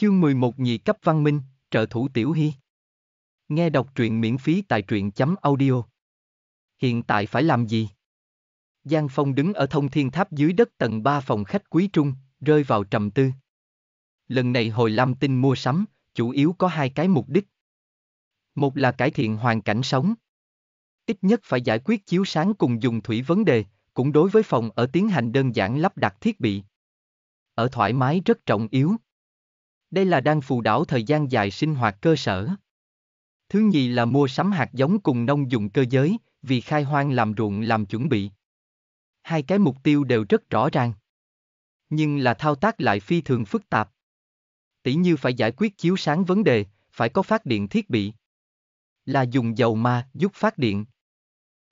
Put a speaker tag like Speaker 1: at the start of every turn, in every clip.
Speaker 1: Chương 11 Nhị cấp văn minh, trợ thủ Tiểu Hy Nghe đọc truyện miễn phí tại truyện chấm audio Hiện tại phải làm gì? Giang Phong đứng ở thông thiên tháp dưới đất tầng 3 phòng khách quý trung, rơi vào trầm tư. Lần này hồi Lam Tinh mua sắm, chủ yếu có hai cái mục đích. Một là cải thiện hoàn cảnh sống. Ít nhất phải giải quyết chiếu sáng cùng dùng thủy vấn đề, cũng đối với phòng ở tiến hành đơn giản lắp đặt thiết bị. Ở thoải mái rất trọng yếu đây là đang phù đảo thời gian dài sinh hoạt cơ sở. Thứ nhì là mua sắm hạt giống cùng nông dùng cơ giới, vì khai hoang làm ruộng làm chuẩn bị. Hai cái mục tiêu đều rất rõ ràng. Nhưng là thao tác lại phi thường phức tạp. Tỷ như phải giải quyết chiếu sáng vấn đề, phải có phát điện thiết bị. Là dùng dầu ma giúp phát điện.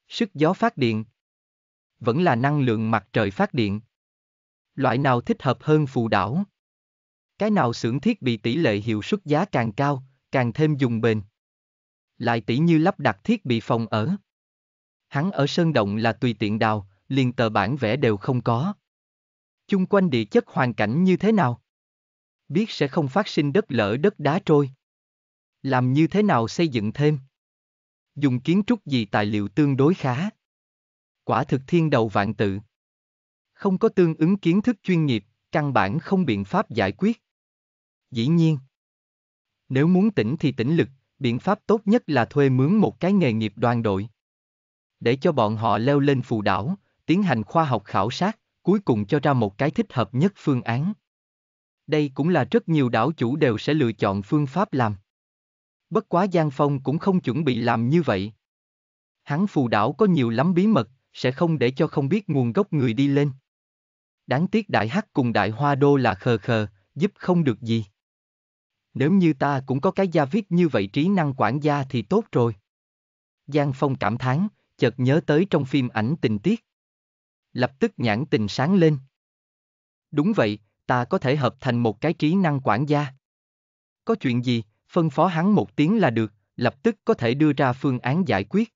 Speaker 1: Sức gió phát điện. Vẫn là năng lượng mặt trời phát điện. Loại nào thích hợp hơn phù đảo? Cái nào xưởng thiết bị tỷ lệ hiệu suất giá càng cao, càng thêm dùng bền. Lại tỷ như lắp đặt thiết bị phòng ở. Hắn ở Sơn Động là tùy tiện đào, liền tờ bản vẽ đều không có. Chung quanh địa chất hoàn cảnh như thế nào? Biết sẽ không phát sinh đất lở đất đá trôi. Làm như thế nào xây dựng thêm? Dùng kiến trúc gì tài liệu tương đối khá? Quả thực thiên đầu vạn tự. Không có tương ứng kiến thức chuyên nghiệp, căn bản không biện pháp giải quyết. Dĩ nhiên. Nếu muốn tỉnh thì tỉnh lực, biện pháp tốt nhất là thuê mướn một cái nghề nghiệp đoàn đội. Để cho bọn họ leo lên phù đảo, tiến hành khoa học khảo sát, cuối cùng cho ra một cái thích hợp nhất phương án. Đây cũng là rất nhiều đảo chủ đều sẽ lựa chọn phương pháp làm. Bất quá Giang Phong cũng không chuẩn bị làm như vậy. Hắn phù đảo có nhiều lắm bí mật, sẽ không để cho không biết nguồn gốc người đi lên. Đáng tiếc Đại Hắc cùng Đại Hoa Đô là khờ khờ, giúp không được gì. Nếu như ta cũng có cái gia viết như vậy trí năng quản gia thì tốt rồi. Giang Phong cảm thán, chợt nhớ tới trong phim ảnh tình tiết. Lập tức nhãn tình sáng lên. Đúng vậy, ta có thể hợp thành một cái trí năng quản gia. Có chuyện gì, phân phó hắn một tiếng là được, lập tức có thể đưa ra phương án giải quyết.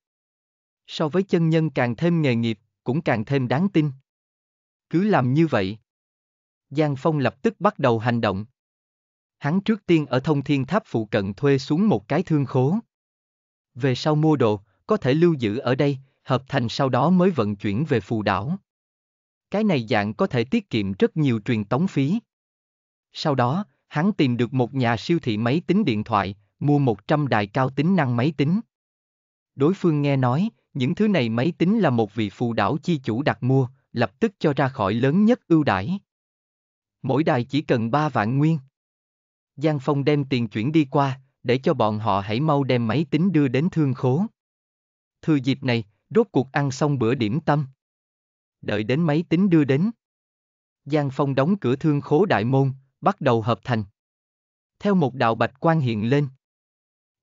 Speaker 1: So với chân nhân càng thêm nghề nghiệp, cũng càng thêm đáng tin. Cứ làm như vậy. Giang Phong lập tức bắt đầu hành động hắn trước tiên ở thông thiên tháp phụ cận thuê xuống một cái thương khố. Về sau mua đồ, có thể lưu giữ ở đây, hợp thành sau đó mới vận chuyển về phù đảo. Cái này dạng có thể tiết kiệm rất nhiều truyền tống phí. Sau đó, hắn tìm được một nhà siêu thị máy tính điện thoại, mua 100 đài cao tính năng máy tính. Đối phương nghe nói, những thứ này máy tính là một vị phù đảo chi chủ đặt mua, lập tức cho ra khỏi lớn nhất ưu đãi. Mỗi đài chỉ cần 3 vạn nguyên. Giang Phong đem tiền chuyển đi qua, để cho bọn họ hãy mau đem máy tính đưa đến thương khố. Thừa dịp này, rốt cuộc ăn xong bữa điểm tâm. Đợi đến máy tính đưa đến. Giang Phong đóng cửa thương khố đại môn, bắt đầu hợp thành. Theo một đạo bạch quan hiện lên.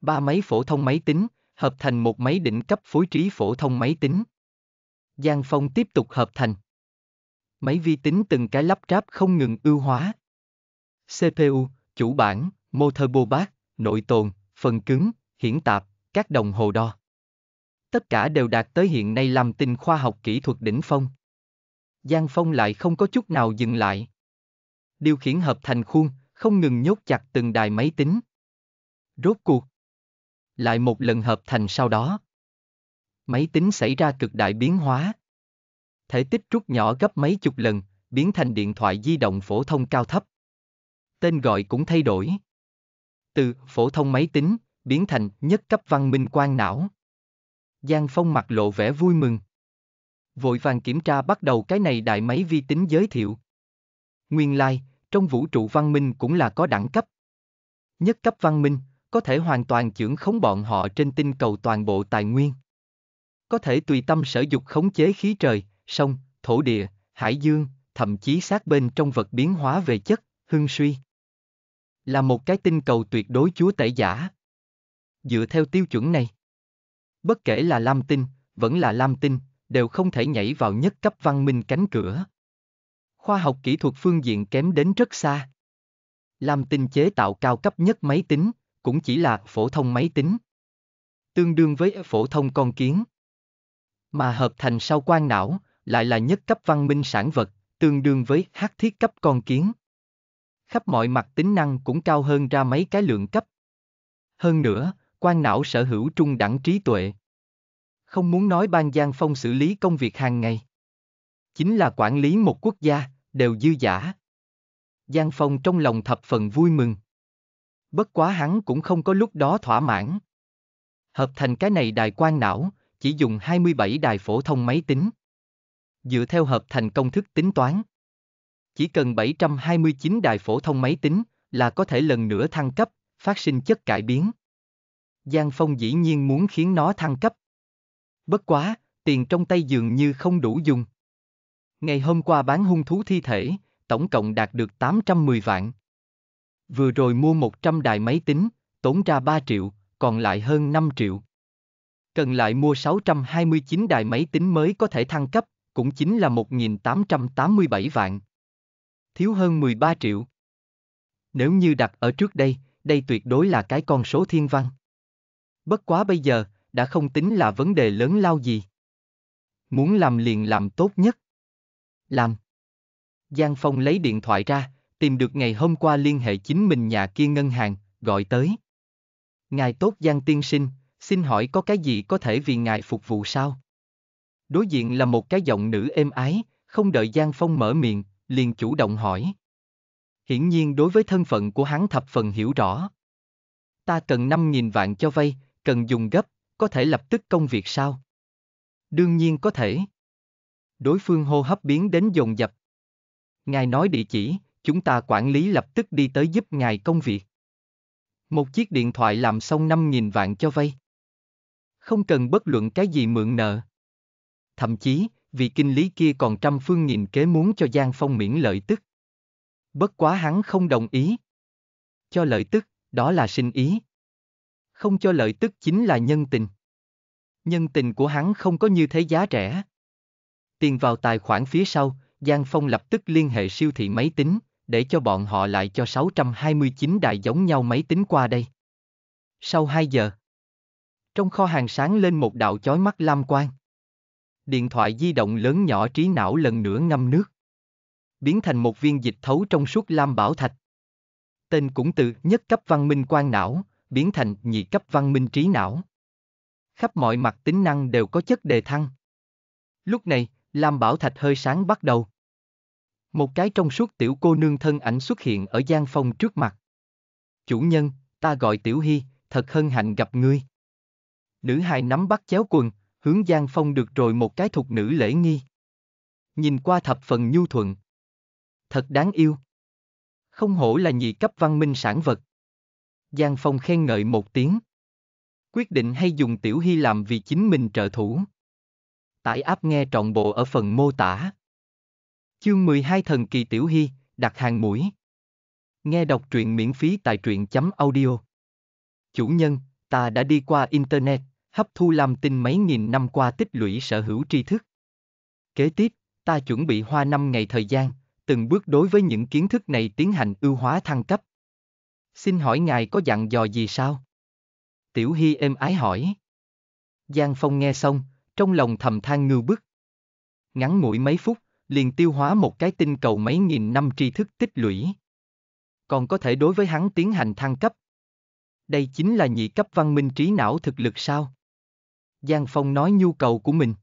Speaker 1: Ba máy phổ thông máy tính, hợp thành một máy đỉnh cấp phối trí phổ thông máy tính. Giang Phong tiếp tục hợp thành. Máy vi tính từng cái lắp ráp không ngừng ưu hóa. CPU, chủ bản, bô bát, nội tồn, phần cứng, hiển tạp, các đồng hồ đo. Tất cả đều đạt tới hiện nay làm tinh khoa học kỹ thuật đỉnh phong. Giang Phong lại không có chút nào dừng lại. Điều khiển hợp thành khuôn, không ngừng nhốt chặt từng đài máy tính. Rốt cuộc. Lại một lần hợp thành sau đó. Máy tính xảy ra cực đại biến hóa. Thể tích rút nhỏ gấp mấy chục lần, biến thành điện thoại di động phổ thông cao thấp tên gọi cũng thay đổi. Từ phổ thông máy tính, biến thành nhất cấp văn minh quan não. Giang Phong mặt lộ vẻ vui mừng. Vội vàng kiểm tra bắt đầu cái này đại máy vi tính giới thiệu. Nguyên lai, like, trong vũ trụ văn minh cũng là có đẳng cấp. Nhất cấp văn minh, có thể hoàn toàn trưởng khống bọn họ trên tinh cầu toàn bộ tài nguyên. Có thể tùy tâm sở dục khống chế khí trời, sông, thổ địa, hải dương, thậm chí sát bên trong vật biến hóa về chất, hưng suy là một cái tinh cầu tuyệt đối chúa tể giả. Dựa theo tiêu chuẩn này, bất kể là Lam Tinh, vẫn là Lam Tinh, đều không thể nhảy vào nhất cấp văn minh cánh cửa. Khoa học kỹ thuật phương diện kém đến rất xa. Lam Tinh chế tạo cao cấp nhất máy tính, cũng chỉ là phổ thông máy tính. Tương đương với phổ thông con kiến. Mà hợp thành sau quan não, lại là nhất cấp văn minh sản vật, tương đương với hát thiết cấp con kiến khắp mọi mặt tính năng cũng cao hơn ra mấy cái lượng cấp. Hơn nữa, quan não sở hữu trung đẳng trí tuệ. Không muốn nói ban Giang Phong xử lý công việc hàng ngày. Chính là quản lý một quốc gia, đều dư giả. Giang Phong trong lòng thập phần vui mừng. Bất quá hắn cũng không có lúc đó thỏa mãn. Hợp thành cái này đài quan não, chỉ dùng 27 đài phổ thông máy tính. Dựa theo hợp thành công thức tính toán, chỉ cần 729 đài phổ thông máy tính là có thể lần nữa thăng cấp, phát sinh chất cải biến. Giang Phong dĩ nhiên muốn khiến nó thăng cấp. Bất quá, tiền trong tay dường như không đủ dùng. Ngày hôm qua bán hung thú thi thể, tổng cộng đạt được 810 vạn. Vừa rồi mua 100 đài máy tính, tốn ra 3 triệu, còn lại hơn 5 triệu. Cần lại mua 629 đài máy tính mới có thể thăng cấp, cũng chính là 1.887 vạn thiếu hơn 13 triệu. Nếu như đặt ở trước đây, đây tuyệt đối là cái con số thiên văn. Bất quá bây giờ, đã không tính là vấn đề lớn lao gì. Muốn làm liền làm tốt nhất. Làm. Giang Phong lấy điện thoại ra, tìm được ngày hôm qua liên hệ chính mình nhà kia ngân hàng, gọi tới. Ngài tốt Giang Tiên Sinh, xin hỏi có cái gì có thể vì ngài phục vụ sao? Đối diện là một cái giọng nữ êm ái, không đợi Giang Phong mở miệng, liền chủ động hỏi. Hiển nhiên đối với thân phận của hắn thập phần hiểu rõ. Ta cần 5.000 vạn cho vay, cần dùng gấp, có thể lập tức công việc sao? Đương nhiên có thể. Đối phương hô hấp biến đến dồn dập. Ngài nói địa chỉ, chúng ta quản lý lập tức đi tới giúp ngài công việc. Một chiếc điện thoại làm xong 5.000 vạn cho vay. Không cần bất luận cái gì mượn nợ. Thậm chí, vị kinh lý kia còn trăm phương nghìn kế muốn cho Giang Phong miễn lợi tức. Bất quá hắn không đồng ý. Cho lợi tức, đó là sinh ý. Không cho lợi tức chính là nhân tình. Nhân tình của hắn không có như thế giá rẻ. Tiền vào tài khoản phía sau, Giang Phong lập tức liên hệ siêu thị máy tính, để cho bọn họ lại cho 629 đại giống nhau máy tính qua đây. Sau 2 giờ, trong kho hàng sáng lên một đạo chói mắt lam quang điện thoại di động lớn nhỏ trí não lần nữa ngâm nước. Biến thành một viên dịch thấu trong suốt lam bảo thạch. Tên cũng từ nhất cấp văn minh quan não, biến thành nhị cấp văn minh trí não. Khắp mọi mặt tính năng đều có chất đề thăng. Lúc này, lam bảo thạch hơi sáng bắt đầu. Một cái trong suốt tiểu cô nương thân ảnh xuất hiện ở gian phòng trước mặt. Chủ nhân, ta gọi tiểu hy, thật hân hạnh gặp ngươi. Nữ hài nắm bắt chéo quần, hướng Giang Phong được rồi một cái thục nữ lễ nghi. Nhìn qua thập phần nhu thuận. Thật đáng yêu. Không hổ là nhị cấp văn minh sản vật. Giang Phong khen ngợi một tiếng. Quyết định hay dùng Tiểu Hy làm vì chính mình trợ thủ. Tải áp nghe trọn bộ ở phần mô tả. Chương 12 Thần kỳ Tiểu Hy, đặt hàng mũi. Nghe đọc truyện miễn phí tại truyện.audio. Chủ nhân, ta đã đi qua Internet, hấp thu làm tinh mấy nghìn năm qua tích lũy sở hữu tri thức. Kế tiếp, ta chuẩn bị hoa năm ngày thời gian, từng bước đối với những kiến thức này tiến hành ưu hóa thăng cấp. Xin hỏi ngài có dặn dò gì sao? Tiểu Hy êm ái hỏi. Giang Phong nghe xong, trong lòng thầm than ngưu bức. Ngắn ngủi mấy phút, liền tiêu hóa một cái tinh cầu mấy nghìn năm tri thức tích lũy. Còn có thể đối với hắn tiến hành thăng cấp. Đây chính là nhị cấp văn minh trí não thực lực sao? Giang Phong nói nhu cầu của mình.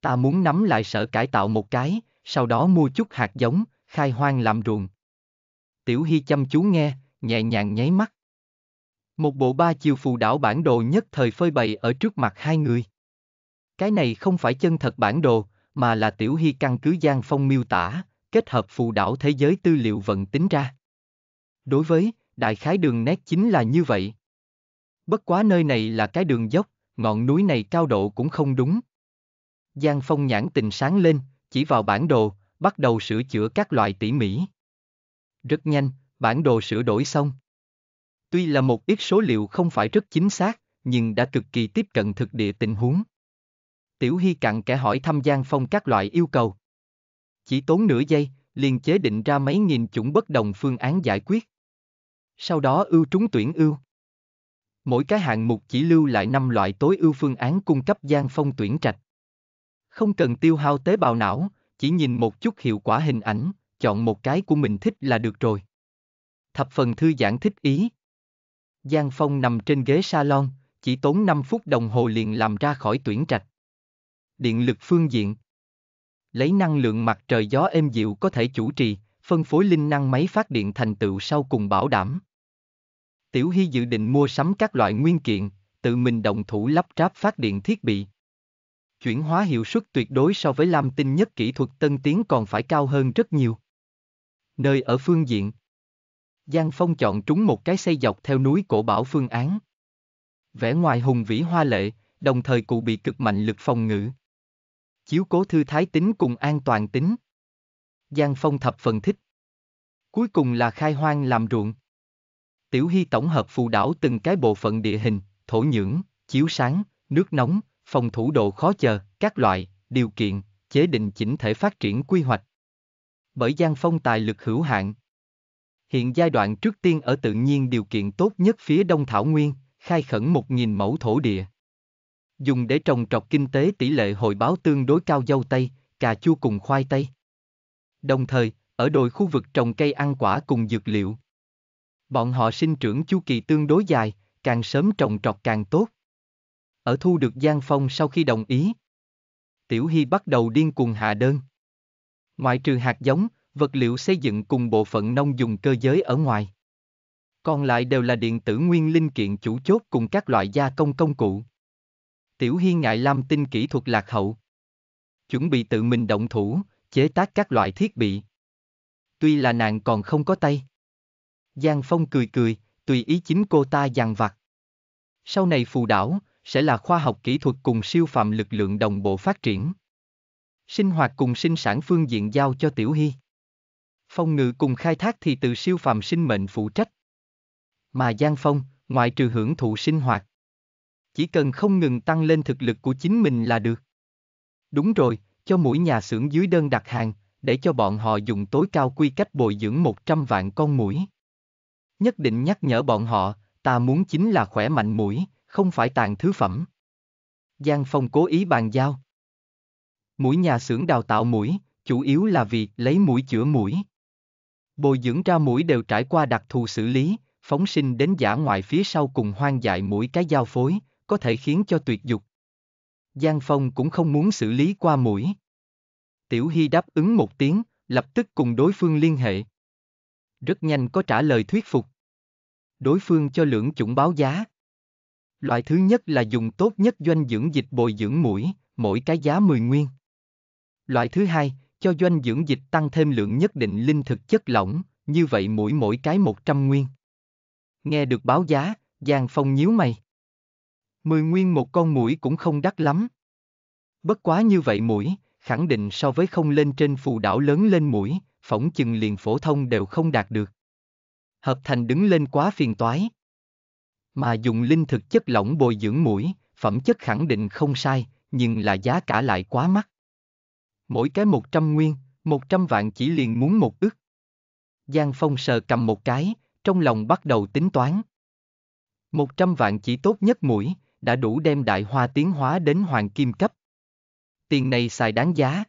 Speaker 1: Ta muốn nắm lại sở cải tạo một cái, sau đó mua chút hạt giống, khai hoang làm ruộng. Tiểu Hy chăm chú nghe, nhẹ nhàng nháy mắt. Một bộ ba chiều phù đảo bản đồ nhất thời phơi bày ở trước mặt hai người. Cái này không phải chân thật bản đồ, mà là Tiểu Hy căn cứ Giang Phong miêu tả, kết hợp phù đảo thế giới tư liệu vận tính ra. Đối với, đại khái đường nét chính là như vậy. Bất quá nơi này là cái đường dốc, ngọn núi này cao độ cũng không đúng. Giang Phong nhãn tình sáng lên, chỉ vào bản đồ, bắt đầu sửa chữa các loại tỉ mỉ. Rất nhanh, bản đồ sửa đổi xong. Tuy là một ít số liệu không phải rất chính xác, nhưng đã cực kỳ tiếp cận thực địa tình huống. Tiểu Hy cặn kẻ hỏi thăm Giang Phong các loại yêu cầu. Chỉ tốn nửa giây, liền chế định ra mấy nghìn chủng bất đồng phương án giải quyết. Sau đó ưu trúng tuyển ưu. Mỗi cái hạng mục chỉ lưu lại 5 loại tối ưu phương án cung cấp Giang Phong tuyển trạch. Không cần tiêu hao tế bào não, chỉ nhìn một chút hiệu quả hình ảnh, chọn một cái của mình thích là được rồi. Thập phần thư giãn thích ý. Giang Phong nằm trên ghế salon, chỉ tốn 5 phút đồng hồ liền làm ra khỏi tuyển trạch. Điện lực phương diện Lấy năng lượng mặt trời gió êm dịu có thể chủ trì, phân phối linh năng máy phát điện thành tựu sau cùng bảo đảm. Tiểu Hy dự định mua sắm các loại nguyên kiện, tự mình động thủ lắp ráp phát điện thiết bị. Chuyển hóa hiệu suất tuyệt đối so với Lam Tinh nhất kỹ thuật tân tiến còn phải cao hơn rất nhiều. Nơi ở phương diện Giang Phong chọn trúng một cái xây dọc theo núi cổ bảo phương án. Vẻ ngoài hùng vĩ hoa lệ, đồng thời cụ bị cực mạnh lực phòng ngự. Chiếu cố thư thái tính cùng an toàn tính. Giang Phong thập phần thích. Cuối cùng là khai hoang làm ruộng. Tiểu Hy tổng hợp phù đảo từng cái bộ phận địa hình, thổ nhưỡng, chiếu sáng, nước nóng, phòng thủ độ khó chờ, các loại, điều kiện, chế định chỉnh thể phát triển quy hoạch. Bởi Giang Phong tài lực hữu hạn. Hiện giai đoạn trước tiên ở tự nhiên điều kiện tốt nhất phía Đông Thảo Nguyên, khai khẩn 1.000 mẫu thổ địa. Dùng để trồng trọt kinh tế tỷ lệ hồi báo tương đối cao dâu tây, cà chua cùng khoai tây. Đồng thời, ở đồi khu vực trồng cây ăn quả cùng dược liệu. Bọn họ sinh trưởng chu kỳ tương đối dài, càng sớm trồng trọt càng tốt. Ở thu được Giang Phong sau khi đồng ý. Tiểu Hy bắt đầu điên cuồng hạ đơn. Ngoại trừ hạt giống, vật liệu xây dựng cùng bộ phận nông dùng cơ giới ở ngoài. Còn lại đều là điện tử nguyên linh kiện chủ chốt cùng các loại gia công công cụ. Tiểu Hy ngại lam tinh kỹ thuật lạc hậu. Chuẩn bị tự mình động thủ, chế tác các loại thiết bị. Tuy là nàng còn không có tay. Giang Phong cười cười, tùy ý chính cô ta dằn vặt. Sau này phù đảo, sẽ là khoa học kỹ thuật cùng siêu phạm lực lượng đồng bộ phát triển. Sinh hoạt cùng sinh sản phương diện giao cho Tiểu Hy. Phong ngự cùng khai thác thì từ siêu phàm sinh mệnh phụ trách. Mà Giang Phong, ngoại trừ hưởng thụ sinh hoạt. Chỉ cần không ngừng tăng lên thực lực của chính mình là được. Đúng rồi, cho mỗi nhà xưởng dưới đơn đặt hàng, để cho bọn họ dùng tối cao quy cách bồi dưỡng 100 vạn con mũi nhất định nhắc nhở bọn họ, ta muốn chính là khỏe mạnh mũi, không phải tàn thứ phẩm. Giang Phong cố ý bàn giao. Mũi nhà xưởng đào tạo mũi, chủ yếu là vì lấy mũi chữa mũi. Bồi dưỡng ra mũi đều trải qua đặc thù xử lý, phóng sinh đến giả ngoại phía sau cùng hoang dại mũi cái giao phối, có thể khiến cho tuyệt dục. Giang Phong cũng không muốn xử lý qua mũi. Tiểu Hy đáp ứng một tiếng, lập tức cùng đối phương liên hệ. Rất nhanh có trả lời thuyết phục đối phương cho lưỡng chủng báo giá. Loại thứ nhất là dùng tốt nhất doanh dưỡng dịch bồi dưỡng mũi, mỗi cái giá 10 nguyên. Loại thứ hai, cho doanh dưỡng dịch tăng thêm lượng nhất định linh thực chất lỏng, như vậy mũi mỗi cái 100 nguyên. Nghe được báo giá, Giang Phong nhíu mày. 10 nguyên một con mũi cũng không đắt lắm. Bất quá như vậy mũi, khẳng định so với không lên trên phù đảo lớn lên mũi, phỏng chừng liền phổ thông đều không đạt được hợp thành đứng lên quá phiền toái. Mà dùng linh thực chất lỏng bồi dưỡng mũi, phẩm chất khẳng định không sai, nhưng là giá cả lại quá mắc. Mỗi cái 100 nguyên, 100 vạn chỉ liền muốn một ức. Giang Phong sờ cầm một cái, trong lòng bắt đầu tính toán. 100 vạn chỉ tốt nhất mũi, đã đủ đem đại hoa tiến hóa đến hoàng kim cấp. Tiền này xài đáng giá.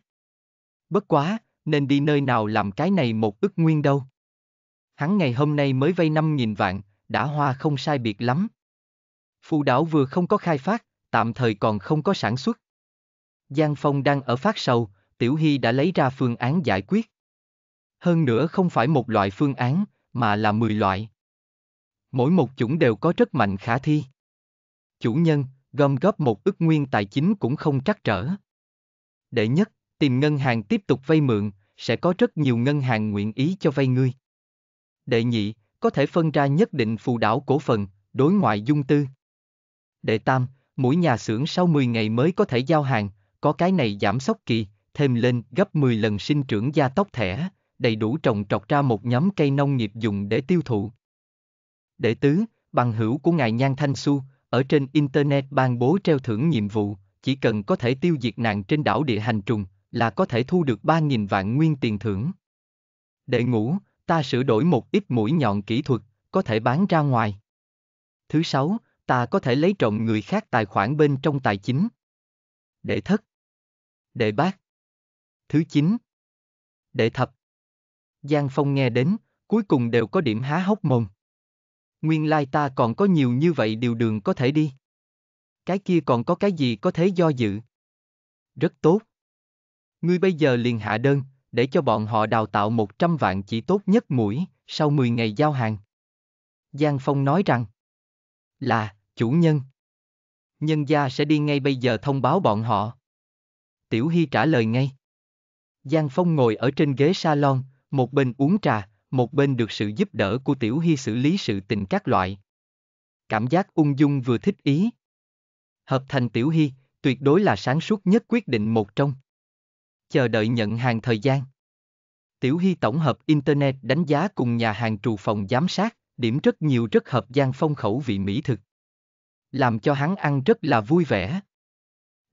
Speaker 1: Bất quá, nên đi nơi nào làm cái này một ức nguyên đâu. Hắn ngày hôm nay mới vay 5.000 vạn, đã hoa không sai biệt lắm. Phù đảo vừa không có khai phát, tạm thời còn không có sản xuất. Giang Phong đang ở phát sầu, Tiểu Hy đã lấy ra phương án giải quyết. Hơn nữa không phải một loại phương án, mà là 10 loại. Mỗi một chủng đều có rất mạnh khả thi. Chủ nhân, gom góp một ức nguyên tài chính cũng không trắc trở. Đệ nhất, tìm ngân hàng tiếp tục vay mượn, sẽ có rất nhiều ngân hàng nguyện ý cho vay ngươi. Đệ nhị, có thể phân ra nhất định phù đảo cổ phần, đối ngoại dung tư. Đệ tam, mỗi nhà xưởng sau 10 ngày mới có thể giao hàng, có cái này giảm sốc kỳ, thêm lên gấp 10 lần sinh trưởng gia tốc thẻ, đầy đủ trồng trọt ra một nhóm cây nông nghiệp dùng để tiêu thụ. Đệ tứ, bằng hữu của ngài Nhan Thanh Xu, ở trên Internet ban bố treo thưởng nhiệm vụ, chỉ cần có thể tiêu diệt nạn trên đảo địa hành trùng, là có thể thu được 3.000 vạn nguyên tiền thưởng. Đệ ngũ, ta sửa đổi một ít mũi nhọn kỹ thuật, có thể bán ra ngoài. Thứ sáu, ta có thể lấy trộm người khác tài khoản bên trong tài chính. Đệ thất. Đệ bát. Thứ chín. Đệ thập. Giang Phong nghe đến, cuối cùng đều có điểm há hốc mồm. Nguyên lai ta còn có nhiều như vậy điều đường có thể đi. Cái kia còn có cái gì có thể do dự. Rất tốt. Ngươi bây giờ liền hạ đơn, để cho bọn họ đào tạo 100 vạn chỉ tốt nhất mũi, sau 10 ngày giao hàng. Giang Phong nói rằng, là, chủ nhân. Nhân gia sẽ đi ngay bây giờ thông báo bọn họ. Tiểu Hy trả lời ngay. Giang Phong ngồi ở trên ghế salon, một bên uống trà, một bên được sự giúp đỡ của Tiểu Hy xử lý sự tình các loại. Cảm giác ung dung vừa thích ý. Hợp thành Tiểu Hy, tuyệt đối là sáng suốt nhất quyết định một trong chờ đợi nhận hàng thời gian. Tiểu Hy tổng hợp Internet đánh giá cùng nhà hàng trù phòng giám sát, điểm rất nhiều rất hợp gian phong khẩu vị mỹ thực. Làm cho hắn ăn rất là vui vẻ.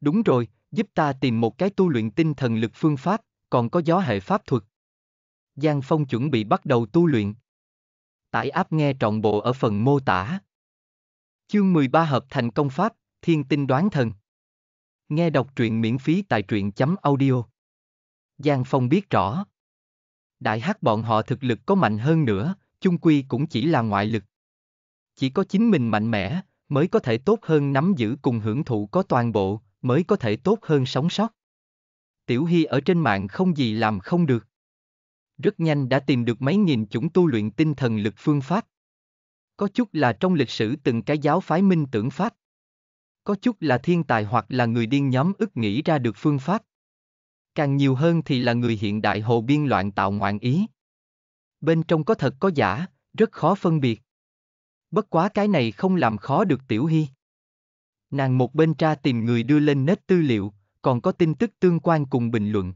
Speaker 1: Đúng rồi, giúp ta tìm một cái tu luyện tinh thần lực phương pháp, còn có gió hệ pháp thuật. Giang Phong chuẩn bị bắt đầu tu luyện. Tải áp nghe trọn bộ ở phần mô tả. Chương 13 hợp thành công pháp, thiên tinh đoán thần. Nghe đọc truyện miễn phí tại truyện chấm audio. Giang Phong biết rõ. Đại hắc bọn họ thực lực có mạnh hơn nữa, chung quy cũng chỉ là ngoại lực. Chỉ có chính mình mạnh mẽ, mới có thể tốt hơn nắm giữ cùng hưởng thụ có toàn bộ, mới có thể tốt hơn sống sót. Tiểu Hy ở trên mạng không gì làm không được. Rất nhanh đã tìm được mấy nghìn chủng tu luyện tinh thần lực phương pháp. Có chút là trong lịch sử từng cái giáo phái minh tưởng pháp. Có chút là thiên tài hoặc là người điên nhóm ức nghĩ ra được phương pháp càng nhiều hơn thì là người hiện đại hồ biên loạn tạo ngoạn ý. Bên trong có thật có giả, rất khó phân biệt. Bất quá cái này không làm khó được Tiểu Hy. Nàng một bên tra tìm người đưa lên nét tư liệu, còn có tin tức tương quan cùng bình luận.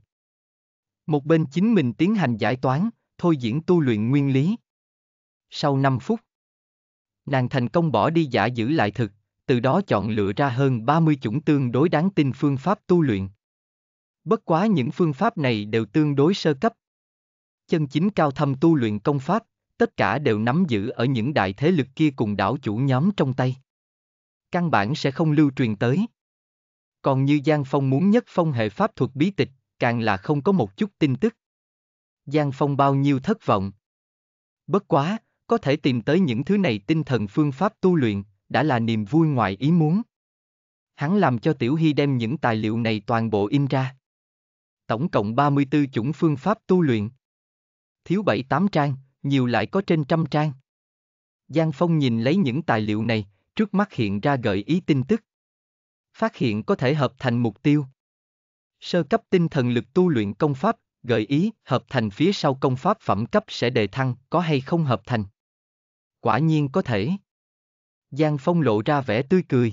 Speaker 1: Một bên chính mình tiến hành giải toán, thôi diễn tu luyện nguyên lý. Sau 5 phút, nàng thành công bỏ đi giả giữ lại thực, từ đó chọn lựa ra hơn 30 chủng tương đối đáng tin phương pháp tu luyện. Bất quá những phương pháp này đều tương đối sơ cấp. Chân chính cao thâm tu luyện công pháp, tất cả đều nắm giữ ở những đại thế lực kia cùng đảo chủ nhóm trong tay. Căn bản sẽ không lưu truyền tới. Còn như Giang Phong muốn nhất phong hệ pháp thuật bí tịch, càng là không có một chút tin tức. Giang Phong bao nhiêu thất vọng. Bất quá, có thể tìm tới những thứ này tinh thần phương pháp tu luyện, đã là niềm vui ngoài ý muốn. Hắn làm cho Tiểu Hy đem những tài liệu này toàn bộ in ra tổng cộng 34 chủng phương pháp tu luyện. Thiếu 7-8 trang, nhiều lại có trên trăm trang. Giang Phong nhìn lấy những tài liệu này, trước mắt hiện ra gợi ý tin tức. Phát hiện có thể hợp thành mục tiêu. Sơ cấp tinh thần lực tu luyện công pháp, gợi ý hợp thành phía sau công pháp phẩm cấp sẽ đề thăng, có hay không hợp thành. Quả nhiên có thể. Giang Phong lộ ra vẻ tươi cười.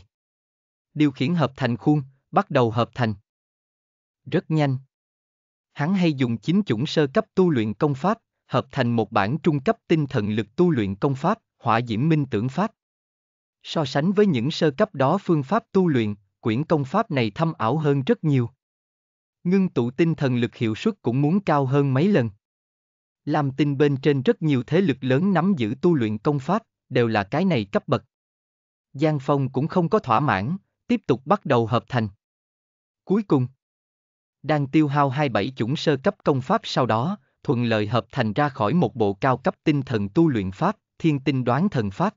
Speaker 1: Điều khiển hợp thành khuôn, bắt đầu hợp thành. Rất nhanh hắn hay dùng chín chủng sơ cấp tu luyện công pháp, hợp thành một bản trung cấp tinh thần lực tu luyện công pháp, hỏa diễm minh tưởng pháp. So sánh với những sơ cấp đó phương pháp tu luyện, quyển công pháp này thâm ảo hơn rất nhiều. Ngưng tụ tinh thần lực hiệu suất cũng muốn cao hơn mấy lần. Làm tinh bên trên rất nhiều thế lực lớn nắm giữ tu luyện công pháp, đều là cái này cấp bậc. Giang Phong cũng không có thỏa mãn, tiếp tục bắt đầu hợp thành. Cuối cùng, đang tiêu hao 27 chủng sơ cấp công pháp sau đó, thuận lợi hợp thành ra khỏi một bộ cao cấp tinh thần tu luyện pháp, thiên tinh đoán thần pháp.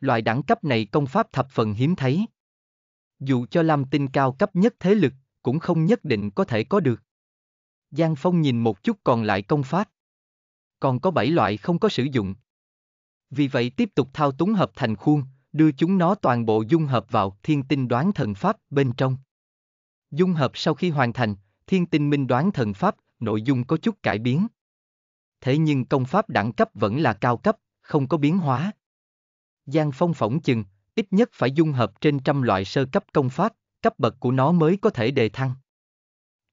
Speaker 1: Loại đẳng cấp này công pháp thập phần hiếm thấy. Dù cho lam tinh cao cấp nhất thế lực, cũng không nhất định có thể có được. Giang Phong nhìn một chút còn lại công pháp. Còn có 7 loại không có sử dụng. Vì vậy tiếp tục thao túng hợp thành khuôn, đưa chúng nó toàn bộ dung hợp vào thiên tinh đoán thần pháp bên trong. Dung hợp sau khi hoàn thành, thiên tinh minh đoán thần pháp, nội dung có chút cải biến. Thế nhưng công pháp đẳng cấp vẫn là cao cấp, không có biến hóa. Giang Phong phỏng chừng, ít nhất phải dung hợp trên trăm loại sơ cấp công pháp, cấp bậc của nó mới có thể đề thăng.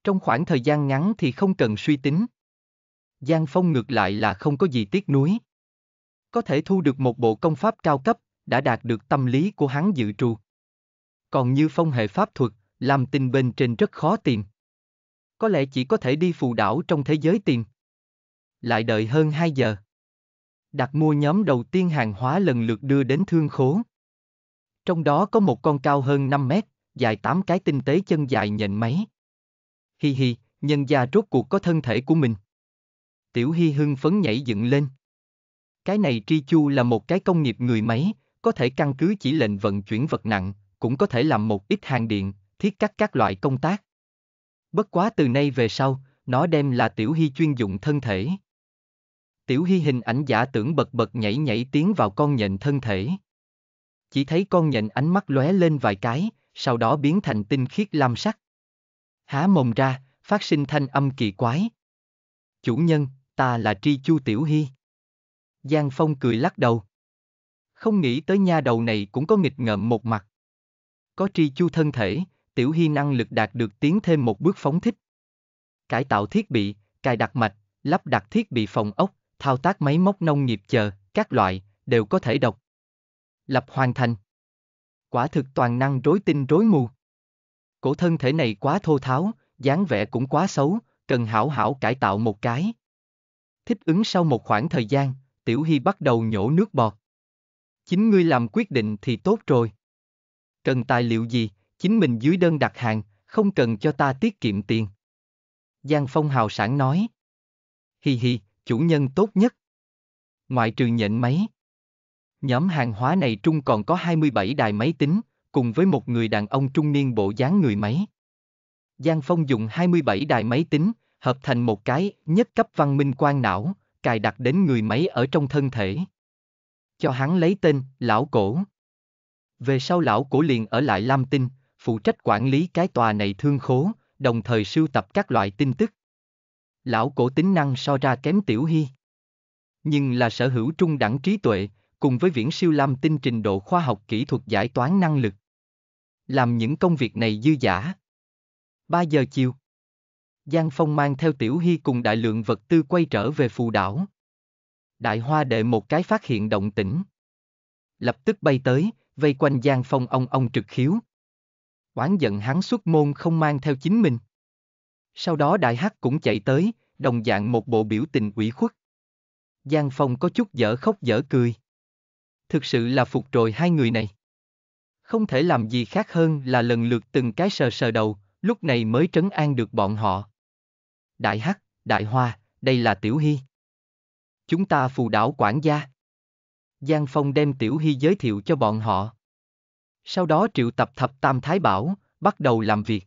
Speaker 1: Trong khoảng thời gian ngắn thì không cần suy tính. Giang Phong ngược lại là không có gì tiếc nuối. Có thể thu được một bộ công pháp cao cấp, đã đạt được tâm lý của hắn dự trù. Còn như phong hệ pháp thuật, làm tình bên trên rất khó tìm. Có lẽ chỉ có thể đi phù đảo trong thế giới tìm. Lại đợi hơn 2 giờ. Đặt mua nhóm đầu tiên hàng hóa lần lượt đưa đến thương khố. Trong đó có một con cao hơn 5 mét, dài 8 cái tinh tế chân dài nhện máy. Hi hi, nhân gia rốt cuộc có thân thể của mình. Tiểu Hi hưng phấn nhảy dựng lên. Cái này tri chu là một cái công nghiệp người máy, có thể căn cứ chỉ lệnh vận chuyển vật nặng, cũng có thể làm một ít hàng điện, thiết cắt các loại công tác. Bất quá từ nay về sau, nó đem là Tiểu Hy chuyên dụng thân thể. Tiểu Hy hình ảnh giả tưởng bật bật nhảy nhảy tiến vào con nhện thân thể. Chỉ thấy con nhện ánh mắt lóe lên vài cái, sau đó biến thành tinh khiết lam sắc. Há mồm ra, phát sinh thanh âm kỳ quái. Chủ nhân, ta là Tri Chu Tiểu Hy. Giang Phong cười lắc đầu. Không nghĩ tới nha đầu này cũng có nghịch ngợm một mặt. Có Tri Chu thân thể, Tiểu Hy năng lực đạt được tiến thêm một bước phóng thích. Cải tạo thiết bị, cài đặt mạch, lắp đặt thiết bị phòng ốc, thao tác máy móc nông nghiệp chờ, các loại, đều có thể đọc. Lập hoàn thành. Quả thực toàn năng rối tinh rối mù. Cổ thân thể này quá thô tháo, dáng vẻ cũng quá xấu, cần hảo hảo cải tạo một cái. Thích ứng sau một khoảng thời gian, Tiểu Hy bắt đầu nhổ nước bọt. Chính ngươi làm quyết định thì tốt rồi. Cần tài liệu gì? chính mình dưới đơn đặt hàng, không cần cho ta tiết kiệm tiền. Giang Phong hào sản nói. Hi hi, chủ nhân tốt nhất. Ngoại trừ nhận máy. Nhóm hàng hóa này trung còn có 27 đài máy tính, cùng với một người đàn ông trung niên bộ dáng người máy. Giang Phong dùng 27 đài máy tính, hợp thành một cái nhất cấp văn minh quan não, cài đặt đến người máy ở trong thân thể. Cho hắn lấy tên, lão cổ. Về sau lão cổ liền ở lại Lam Tinh, phụ trách quản lý cái tòa này thương khố, đồng thời sưu tập các loại tin tức. Lão cổ tính năng so ra kém Tiểu Hy. Nhưng là sở hữu trung đẳng trí tuệ, cùng với viễn siêu lam tinh trình độ khoa học kỹ thuật giải toán năng lực. Làm những công việc này dư giả. 3 giờ chiều. Giang Phong mang theo Tiểu Hy cùng đại lượng vật tư quay trở về phù đảo. Đại Hoa đệ một cái phát hiện động tĩnh. Lập tức bay tới, vây quanh Giang Phong ông ông trực khiếu oán giận hắn xuất môn không mang theo chính mình. Sau đó đại hắc cũng chạy tới, đồng dạng một bộ biểu tình ủy khuất. Giang Phong có chút dở khóc dở cười. Thực sự là phục rồi hai người này. Không thể làm gì khác hơn là lần lượt từng cái sờ sờ đầu, lúc này mới trấn an được bọn họ. Đại Hắc, Đại Hoa, đây là Tiểu Hy. Chúng ta phù đảo quản gia. Giang Phong đem Tiểu Hy giới thiệu cho bọn họ. Sau đó triệu tập thập tam thái bảo, bắt đầu làm việc.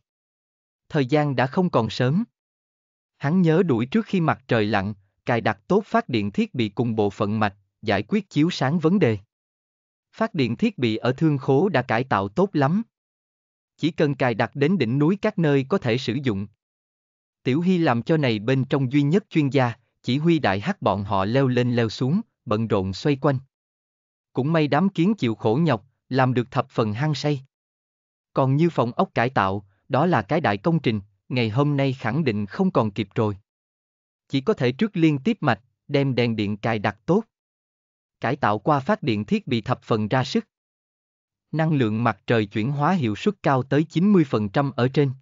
Speaker 1: Thời gian đã không còn sớm. Hắn nhớ đuổi trước khi mặt trời lặn, cài đặt tốt phát điện thiết bị cùng bộ phận mạch, giải quyết chiếu sáng vấn đề. Phát điện thiết bị ở thương khố đã cải tạo tốt lắm. Chỉ cần cài đặt đến đỉnh núi các nơi có thể sử dụng. Tiểu Hy làm cho này bên trong duy nhất chuyên gia, chỉ huy đại hắc bọn họ leo lên leo xuống, bận rộn xoay quanh. Cũng may đám kiến chịu khổ nhọc, làm được thập phần hăng say. Còn như phòng ốc cải tạo, đó là cái đại công trình, ngày hôm nay khẳng định không còn kịp rồi. Chỉ có thể trước liên tiếp mạch, đem đèn điện cài đặt tốt. Cải tạo qua phát điện thiết bị thập phần ra sức. Năng lượng mặt trời chuyển hóa hiệu suất cao tới 90% ở trên.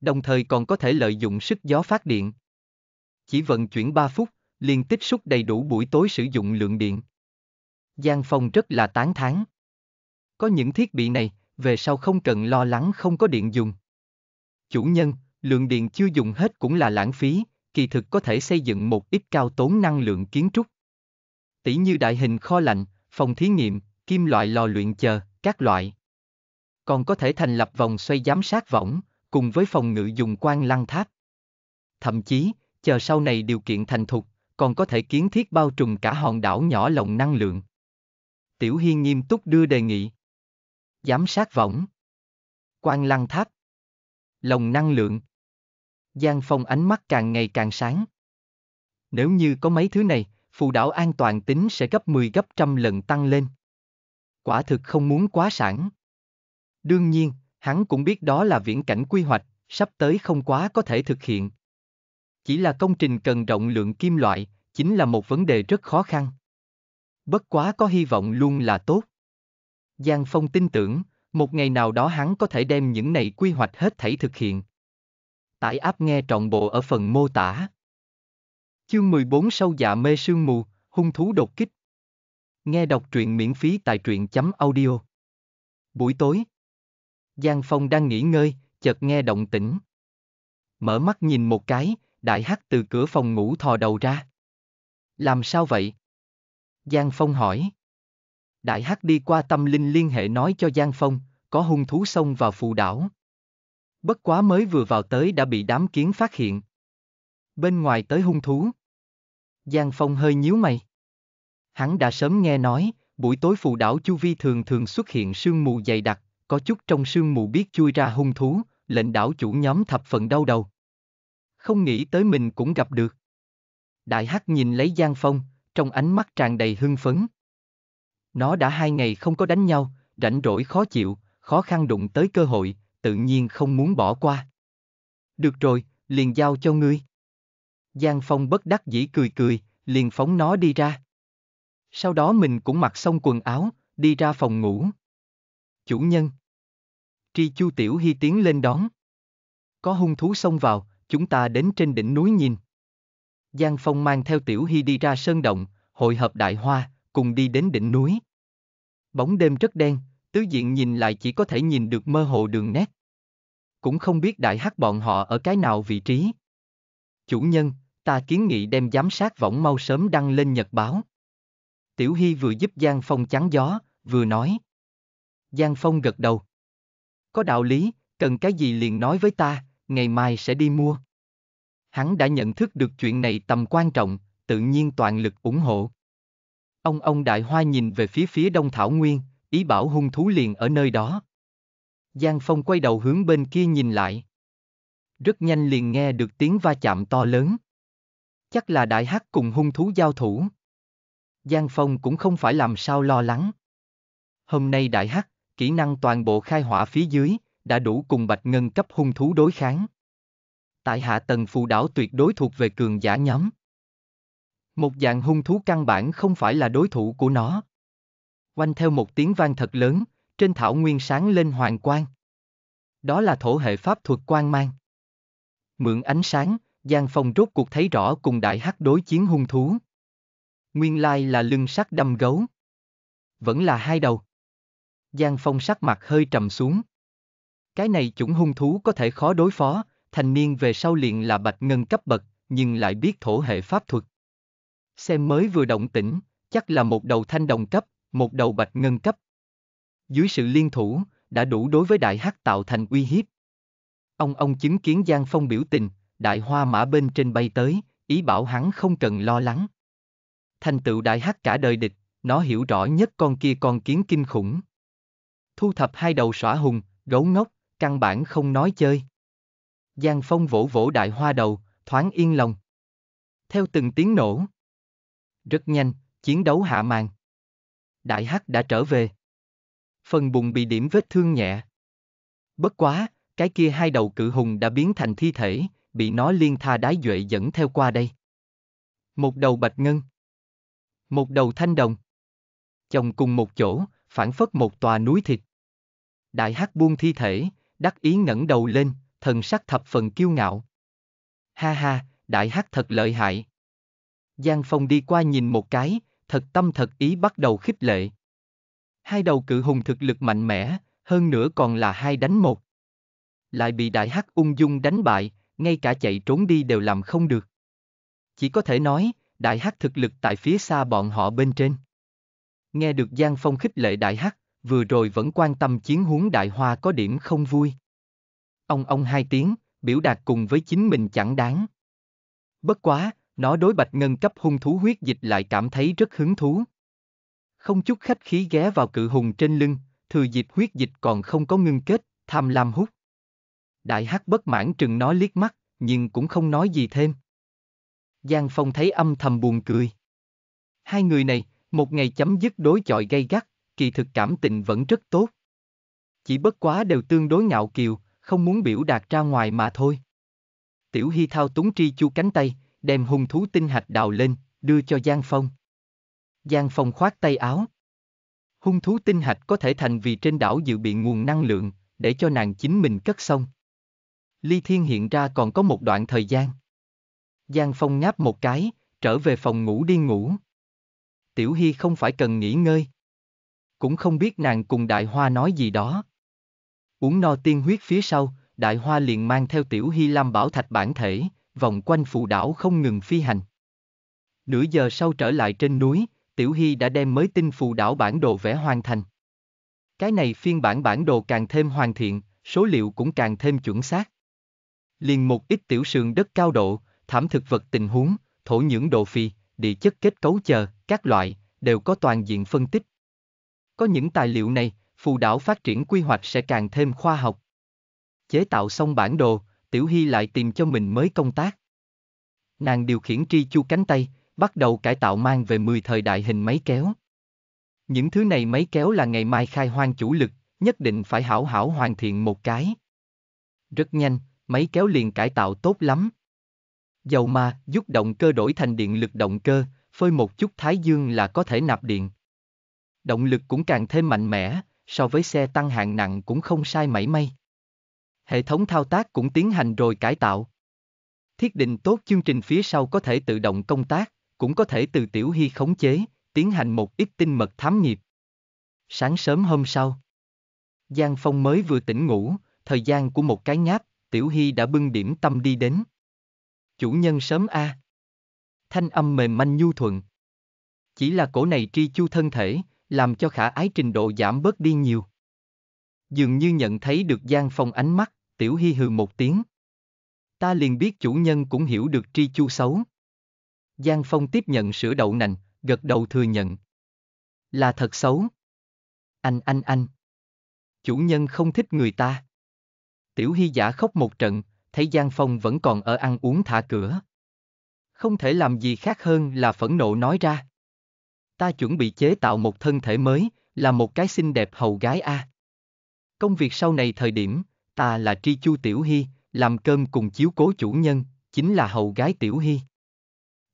Speaker 1: Đồng thời còn có thể lợi dụng sức gió phát điện. Chỉ vận chuyển 3 phút, liền tích xúc đầy đủ buổi tối sử dụng lượng điện. Giang Phong rất là tán thán. Có những thiết bị này, về sau không cần lo lắng không có điện dùng. Chủ nhân, lượng điện chưa dùng hết cũng là lãng phí, kỳ thực có thể xây dựng một ít cao tốn năng lượng kiến trúc. Tỷ như đại hình kho lạnh, phòng thí nghiệm, kim loại lò luyện chờ, các loại. Còn có thể thành lập vòng xoay giám sát võng, cùng với phòng ngự dùng quan lăng tháp. Thậm chí, chờ sau này điều kiện thành thục, còn có thể kiến thiết bao trùm cả hòn đảo nhỏ lồng năng lượng. Tiểu Hiên nghiêm túc đưa đề nghị giám sát võng. Quan lăng tháp. Lồng năng lượng. gian Phong ánh mắt càng ngày càng sáng. Nếu như có mấy thứ này, phù đảo an toàn tính sẽ gấp 10 gấp trăm lần tăng lên. Quả thực không muốn quá sản. Đương nhiên, hắn cũng biết đó là viễn cảnh quy hoạch, sắp tới không quá có thể thực hiện. Chỉ là công trình cần rộng lượng kim loại, chính là một vấn đề rất khó khăn. Bất quá có hy vọng luôn là tốt. Giang Phong tin tưởng, một ngày nào đó hắn có thể đem những này quy hoạch hết thảy thực hiện. Tải áp nghe trọn bộ ở phần mô tả. Chương 14 sâu dạ mê sương mù, hung thú đột kích. Nghe đọc truyện miễn phí tại truyện chấm audio. Buổi tối. Giang Phong đang nghỉ ngơi, chợt nghe động tĩnh. Mở mắt nhìn một cái, đại hắc từ cửa phòng ngủ thò đầu ra. Làm sao vậy? Giang Phong hỏi. Đại Hắc đi qua tâm linh liên hệ nói cho Giang Phong, có hung thú xông vào phù đảo. Bất quá mới vừa vào tới đã bị đám kiến phát hiện. Bên ngoài tới hung thú. Giang Phong hơi nhíu mày. Hắn đã sớm nghe nói, buổi tối phù đảo Chu Vi thường thường xuất hiện sương mù dày đặc, có chút trong sương mù biết chui ra hung thú, lệnh đảo chủ nhóm thập phần đau đầu. Không nghĩ tới mình cũng gặp được. Đại Hắc nhìn lấy Giang Phong, trong ánh mắt tràn đầy hưng phấn. Nó đã hai ngày không có đánh nhau, rảnh rỗi khó chịu, khó khăn đụng tới cơ hội, tự nhiên không muốn bỏ qua. Được rồi, liền giao cho ngươi. Giang Phong bất đắc dĩ cười cười, liền phóng nó đi ra. Sau đó mình cũng mặc xong quần áo, đi ra phòng ngủ. Chủ nhân. Tri Chu Tiểu Hy tiến lên đón. Có hung thú xông vào, chúng ta đến trên đỉnh núi nhìn. Giang Phong mang theo Tiểu Hy đi ra sơn động, hội hợp đại hoa, cùng đi đến đỉnh núi. Bóng đêm rất đen, tứ diện nhìn lại chỉ có thể nhìn được mơ hồ đường nét. Cũng không biết đại hắc bọn họ ở cái nào vị trí. Chủ nhân, ta kiến nghị đem giám sát võng mau sớm đăng lên nhật báo. Tiểu Hy vừa giúp Giang Phong chắn gió, vừa nói. Giang Phong gật đầu. Có đạo lý, cần cái gì liền nói với ta, ngày mai sẽ đi mua. Hắn đã nhận thức được chuyện này tầm quan trọng, tự nhiên toàn lực ủng hộ. Ông ông đại hoa nhìn về phía phía đông thảo nguyên, ý bảo hung thú liền ở nơi đó. Giang Phong quay đầu hướng bên kia nhìn lại. Rất nhanh liền nghe được tiếng va chạm to lớn. Chắc là đại hắc cùng hung thú giao thủ. Giang Phong cũng không phải làm sao lo lắng. Hôm nay đại hắc, kỹ năng toàn bộ khai hỏa phía dưới, đã đủ cùng bạch ngân cấp hung thú đối kháng. Tại hạ tầng phù đảo tuyệt đối thuộc về cường giả nhóm. Một dạng hung thú căn bản không phải là đối thủ của nó. quanh theo một tiếng vang thật lớn, trên thảo nguyên sáng lên hoàng quang. Đó là thổ hệ pháp thuật quang mang. Mượn ánh sáng, Giang Phong rốt cuộc thấy rõ cùng đại hắc đối chiến hung thú. Nguyên lai là lưng sắt đâm gấu. Vẫn là hai đầu. Giang Phong sắc mặt hơi trầm xuống. Cái này chủng hung thú có thể khó đối phó, thành niên về sau liền là bạch ngân cấp bậc, nhưng lại biết thổ hệ pháp thuật xem mới vừa động tĩnh, chắc là một đầu thanh đồng cấp, một đầu bạch ngân cấp. Dưới sự liên thủ, đã đủ đối với đại hắc tạo thành uy hiếp. Ông ông chứng kiến Giang Phong biểu tình, đại hoa mã bên trên bay tới, ý bảo hắn không cần lo lắng. Thành tựu đại hắc cả đời địch, nó hiểu rõ nhất con kia con kiến kinh khủng. Thu thập hai đầu xỏa hùng, gấu ngốc, căn bản không nói chơi. Giang Phong vỗ vỗ đại hoa đầu, thoáng yên lòng. Theo từng tiếng nổ, rất nhanh, chiến đấu hạ màn. Đại Hắc đã trở về. Phần bụng bị điểm vết thương nhẹ. Bất quá, cái kia hai đầu cự hùng đã biến thành thi thể, bị nó liên tha đái duệ dẫn theo qua đây. Một đầu bạch ngân. Một đầu thanh đồng. Chồng cùng một chỗ, phản phất một tòa núi thịt. Đại Hắc buông thi thể, đắc ý ngẩng đầu lên, thần sắc thập phần kiêu ngạo. Ha ha, đại hắc thật lợi hại, Giang Phong đi qua nhìn một cái, thật tâm thật ý bắt đầu khích lệ. Hai đầu cự hùng thực lực mạnh mẽ, hơn nữa còn là hai đánh một. Lại bị đại hắc ung dung đánh bại, ngay cả chạy trốn đi đều làm không được. Chỉ có thể nói, đại hắc thực lực tại phía xa bọn họ bên trên. Nghe được Giang Phong khích lệ đại hắc, vừa rồi vẫn quan tâm chiến huống đại hoa có điểm không vui. Ông ông hai tiếng, biểu đạt cùng với chính mình chẳng đáng. Bất quá, nó đối bạch ngân cấp hung thú huyết dịch lại cảm thấy rất hứng thú. Không chút khách khí ghé vào cự hùng trên lưng, thừa dịp huyết dịch còn không có ngưng kết, tham lam hút. Đại hắc bất mãn trừng nó liếc mắt, nhưng cũng không nói gì thêm. Giang Phong thấy âm thầm buồn cười. Hai người này, một ngày chấm dứt đối chọi gay gắt, kỳ thực cảm tình vẫn rất tốt. Chỉ bất quá đều tương đối ngạo kiều, không muốn biểu đạt ra ngoài mà thôi. Tiểu Hy thao túng tri chu cánh tay, đem hung thú tinh hạch đào lên, đưa cho Giang Phong. Giang Phong khoát tay áo. Hung thú tinh hạch có thể thành vì trên đảo dự bị nguồn năng lượng, để cho nàng chính mình cất xong. Ly Thiên hiện ra còn có một đoạn thời gian. Giang Phong ngáp một cái, trở về phòng ngủ đi ngủ. Tiểu Hy không phải cần nghỉ ngơi. Cũng không biết nàng cùng Đại Hoa nói gì đó. Uống no tiên huyết phía sau, Đại Hoa liền mang theo Tiểu Hy làm bảo thạch bản thể, vòng quanh phù đảo không ngừng phi hành. Nửa giờ sau trở lại trên núi, Tiểu Hy đã đem mới tinh phù đảo bản đồ vẽ hoàn thành. Cái này phiên bản bản đồ càng thêm hoàn thiện, số liệu cũng càng thêm chuẩn xác. Liền một ít tiểu sườn đất cao độ, thảm thực vật tình huống, thổ nhưỡng độ phi, địa chất kết cấu chờ, các loại, đều có toàn diện phân tích. Có những tài liệu này, phù đảo phát triển quy hoạch sẽ càng thêm khoa học. Chế tạo xong bản đồ, Tiểu Hy lại tìm cho mình mới công tác. Nàng điều khiển tri chu cánh tay, bắt đầu cải tạo mang về 10 thời đại hình máy kéo. Những thứ này máy kéo là ngày mai khai hoang chủ lực, nhất định phải hảo hảo hoàn thiện một cái. Rất nhanh, máy kéo liền cải tạo tốt lắm. Dầu ma giúp động cơ đổi thành điện lực động cơ, phơi một chút thái dương là có thể nạp điện. Động lực cũng càng thêm mạnh mẽ, so với xe tăng hạng nặng cũng không sai mảy may. Hệ thống thao tác cũng tiến hành rồi cải tạo. Thiết định tốt chương trình phía sau có thể tự động công tác, cũng có thể từ tiểu hy khống chế, tiến hành một ít tinh mật thám nghiệp. Sáng sớm hôm sau, Giang Phong mới vừa tỉnh ngủ, thời gian của một cái nháp, tiểu hy đã bưng điểm tâm đi đến. Chủ nhân sớm a. À. Thanh âm mềm manh nhu thuận. Chỉ là cổ này tri chu thân thể, làm cho khả ái trình độ giảm bớt đi nhiều. Dường như nhận thấy được Giang Phong ánh mắt, Tiểu Hy hừ một tiếng. Ta liền biết chủ nhân cũng hiểu được tri chu xấu. Giang Phong tiếp nhận sữa đậu nành, gật đầu thừa nhận. Là thật xấu. Anh anh anh. Chủ nhân không thích người ta. Tiểu Hy giả khóc một trận, thấy Giang Phong vẫn còn ở ăn uống thả cửa. Không thể làm gì khác hơn là phẫn nộ nói ra. Ta chuẩn bị chế tạo một thân thể mới, là một cái xinh đẹp hầu gái A. Công việc sau này thời điểm, ta là Tri Chu Tiểu Hy, làm cơm cùng chiếu cố chủ nhân, chính là hầu gái Tiểu Hy.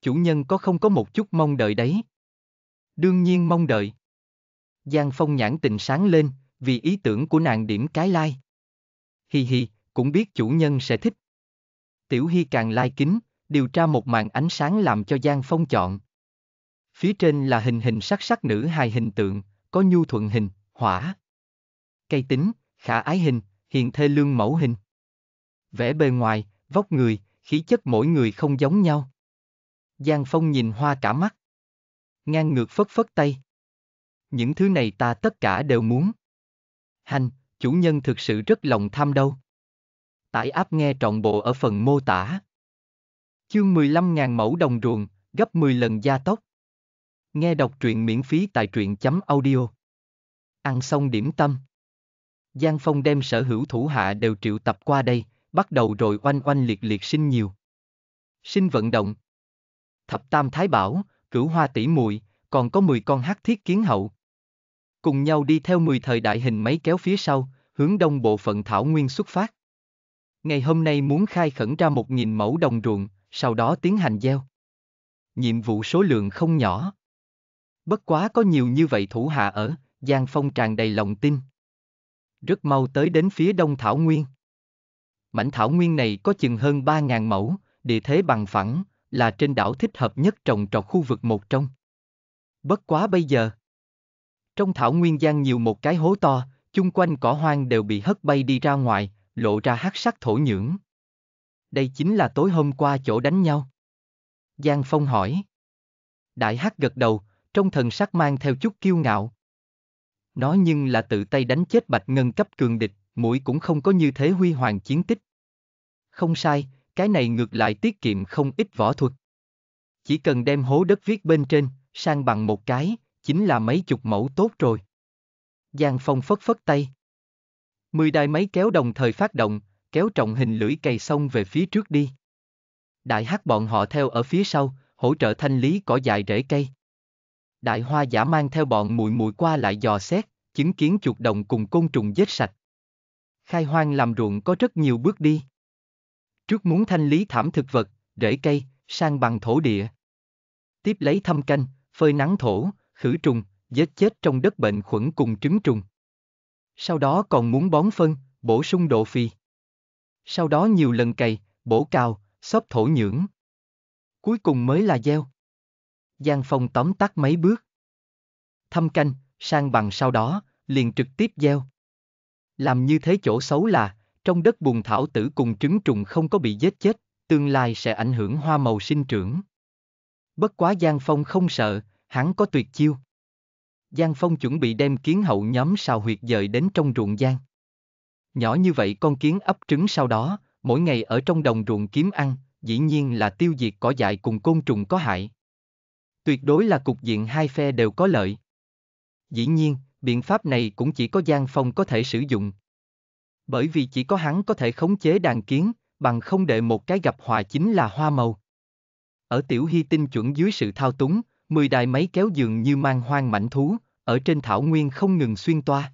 Speaker 1: Chủ nhân có không có một chút mong đợi đấy? Đương nhiên mong đợi. Giang Phong nhãn tình sáng lên, vì ý tưởng của nàng điểm cái lai. Like. Hi hi, cũng biết chủ nhân sẽ thích. Tiểu Hy càng lai like kính, điều tra một màn ánh sáng làm cho Giang Phong chọn. Phía trên là hình hình sắc sắc nữ hài hình tượng, có nhu thuận hình, hỏa. Cây tính, khả ái hình, hiện thê lương mẫu hình. Vẽ bề ngoài, vóc người, khí chất mỗi người không giống nhau. Giang Phong nhìn hoa cả mắt. Ngang ngược phất phất tay. Những thứ này ta tất cả đều muốn. Hành, chủ nhân thực sự rất lòng tham đâu. Tải áp nghe trọn bộ ở phần mô tả. Chương 15.000 mẫu đồng ruộng, gấp 10 lần gia tốc. Nghe đọc truyện miễn phí tại truyện.audio. chấm Ăn xong điểm tâm. Giang Phong đem sở hữu thủ hạ đều triệu tập qua đây, bắt đầu rồi oanh oanh liệt liệt sinh nhiều. Sinh vận động. Thập Tam Thái Bảo, cửu hoa tỷ muội còn có 10 con hát thiết kiến hậu. Cùng nhau đi theo 10 thời đại hình máy kéo phía sau, hướng đông bộ phận Thảo Nguyên xuất phát. Ngày hôm nay muốn khai khẩn ra 1.000 mẫu đồng ruộng, sau đó tiến hành gieo. Nhiệm vụ số lượng không nhỏ. Bất quá có nhiều như vậy thủ hạ ở, Giang Phong tràn đầy lòng tin rất mau tới đến phía đông thảo nguyên. Mảnh thảo nguyên này có chừng hơn 3.000 mẫu, địa thế bằng phẳng, là trên đảo thích hợp nhất trồng trọt khu vực một trong. Bất quá bây giờ. Trong thảo nguyên gian nhiều một cái hố to, chung quanh cỏ hoang đều bị hất bay đi ra ngoài, lộ ra hắc sắc thổ nhưỡng. Đây chính là tối hôm qua chỗ đánh nhau. Giang Phong hỏi. Đại hắc gật đầu, trong thần sắc mang theo chút kiêu ngạo, nó nhưng là tự tay đánh chết bạch ngân cấp cường địch, mũi cũng không có như thế huy hoàng chiến tích. Không sai, cái này ngược lại tiết kiệm không ít võ thuật. Chỉ cần đem hố đất viết bên trên, sang bằng một cái, chính là mấy chục mẫu tốt rồi. Giang Phong phất phất tay. Mười đài máy kéo đồng thời phát động, kéo trọng hình lưỡi cày xong về phía trước đi. Đại hát bọn họ theo ở phía sau, hỗ trợ thanh lý cỏ dại rễ cây đại hoa giả mang theo bọn mùi mùi qua lại dò xét, chứng kiến chuột đồng cùng côn trùng giết sạch. Khai hoang làm ruộng có rất nhiều bước đi. Trước muốn thanh lý thảm thực vật, rễ cây, sang bằng thổ địa. Tiếp lấy thâm canh, phơi nắng thổ, khử trùng, giết chết trong đất bệnh khuẩn cùng trứng trùng. Sau đó còn muốn bón phân, bổ sung độ phì. Sau đó nhiều lần cày, bổ cào, xóp thổ nhưỡng. Cuối cùng mới là gieo. Giang Phong tóm tắt mấy bước. Thăm canh, sang bằng sau đó, liền trực tiếp gieo. Làm như thế chỗ xấu là, trong đất bùn thảo tử cùng trứng trùng không có bị giết chết, tương lai sẽ ảnh hưởng hoa màu sinh trưởng. Bất quá Giang Phong không sợ, hắn có tuyệt chiêu. Giang Phong chuẩn bị đem kiến hậu nhóm xào huyệt dời đến trong ruộng Giang. Nhỏ như vậy con kiến ấp trứng sau đó, mỗi ngày ở trong đồng ruộng kiếm ăn, dĩ nhiên là tiêu diệt cỏ dại cùng côn trùng có hại. Tuyệt đối là cục diện hai phe đều có lợi. Dĩ nhiên, biện pháp này cũng chỉ có Giang Phong có thể sử dụng. Bởi vì chỉ có hắn có thể khống chế đàn kiến, bằng không đệ một cái gặp hòa chính là hoa màu. Ở tiểu hy tinh chuẩn dưới sự thao túng, mười đài máy kéo giường như mang hoang mảnh thú, ở trên thảo nguyên không ngừng xuyên toa.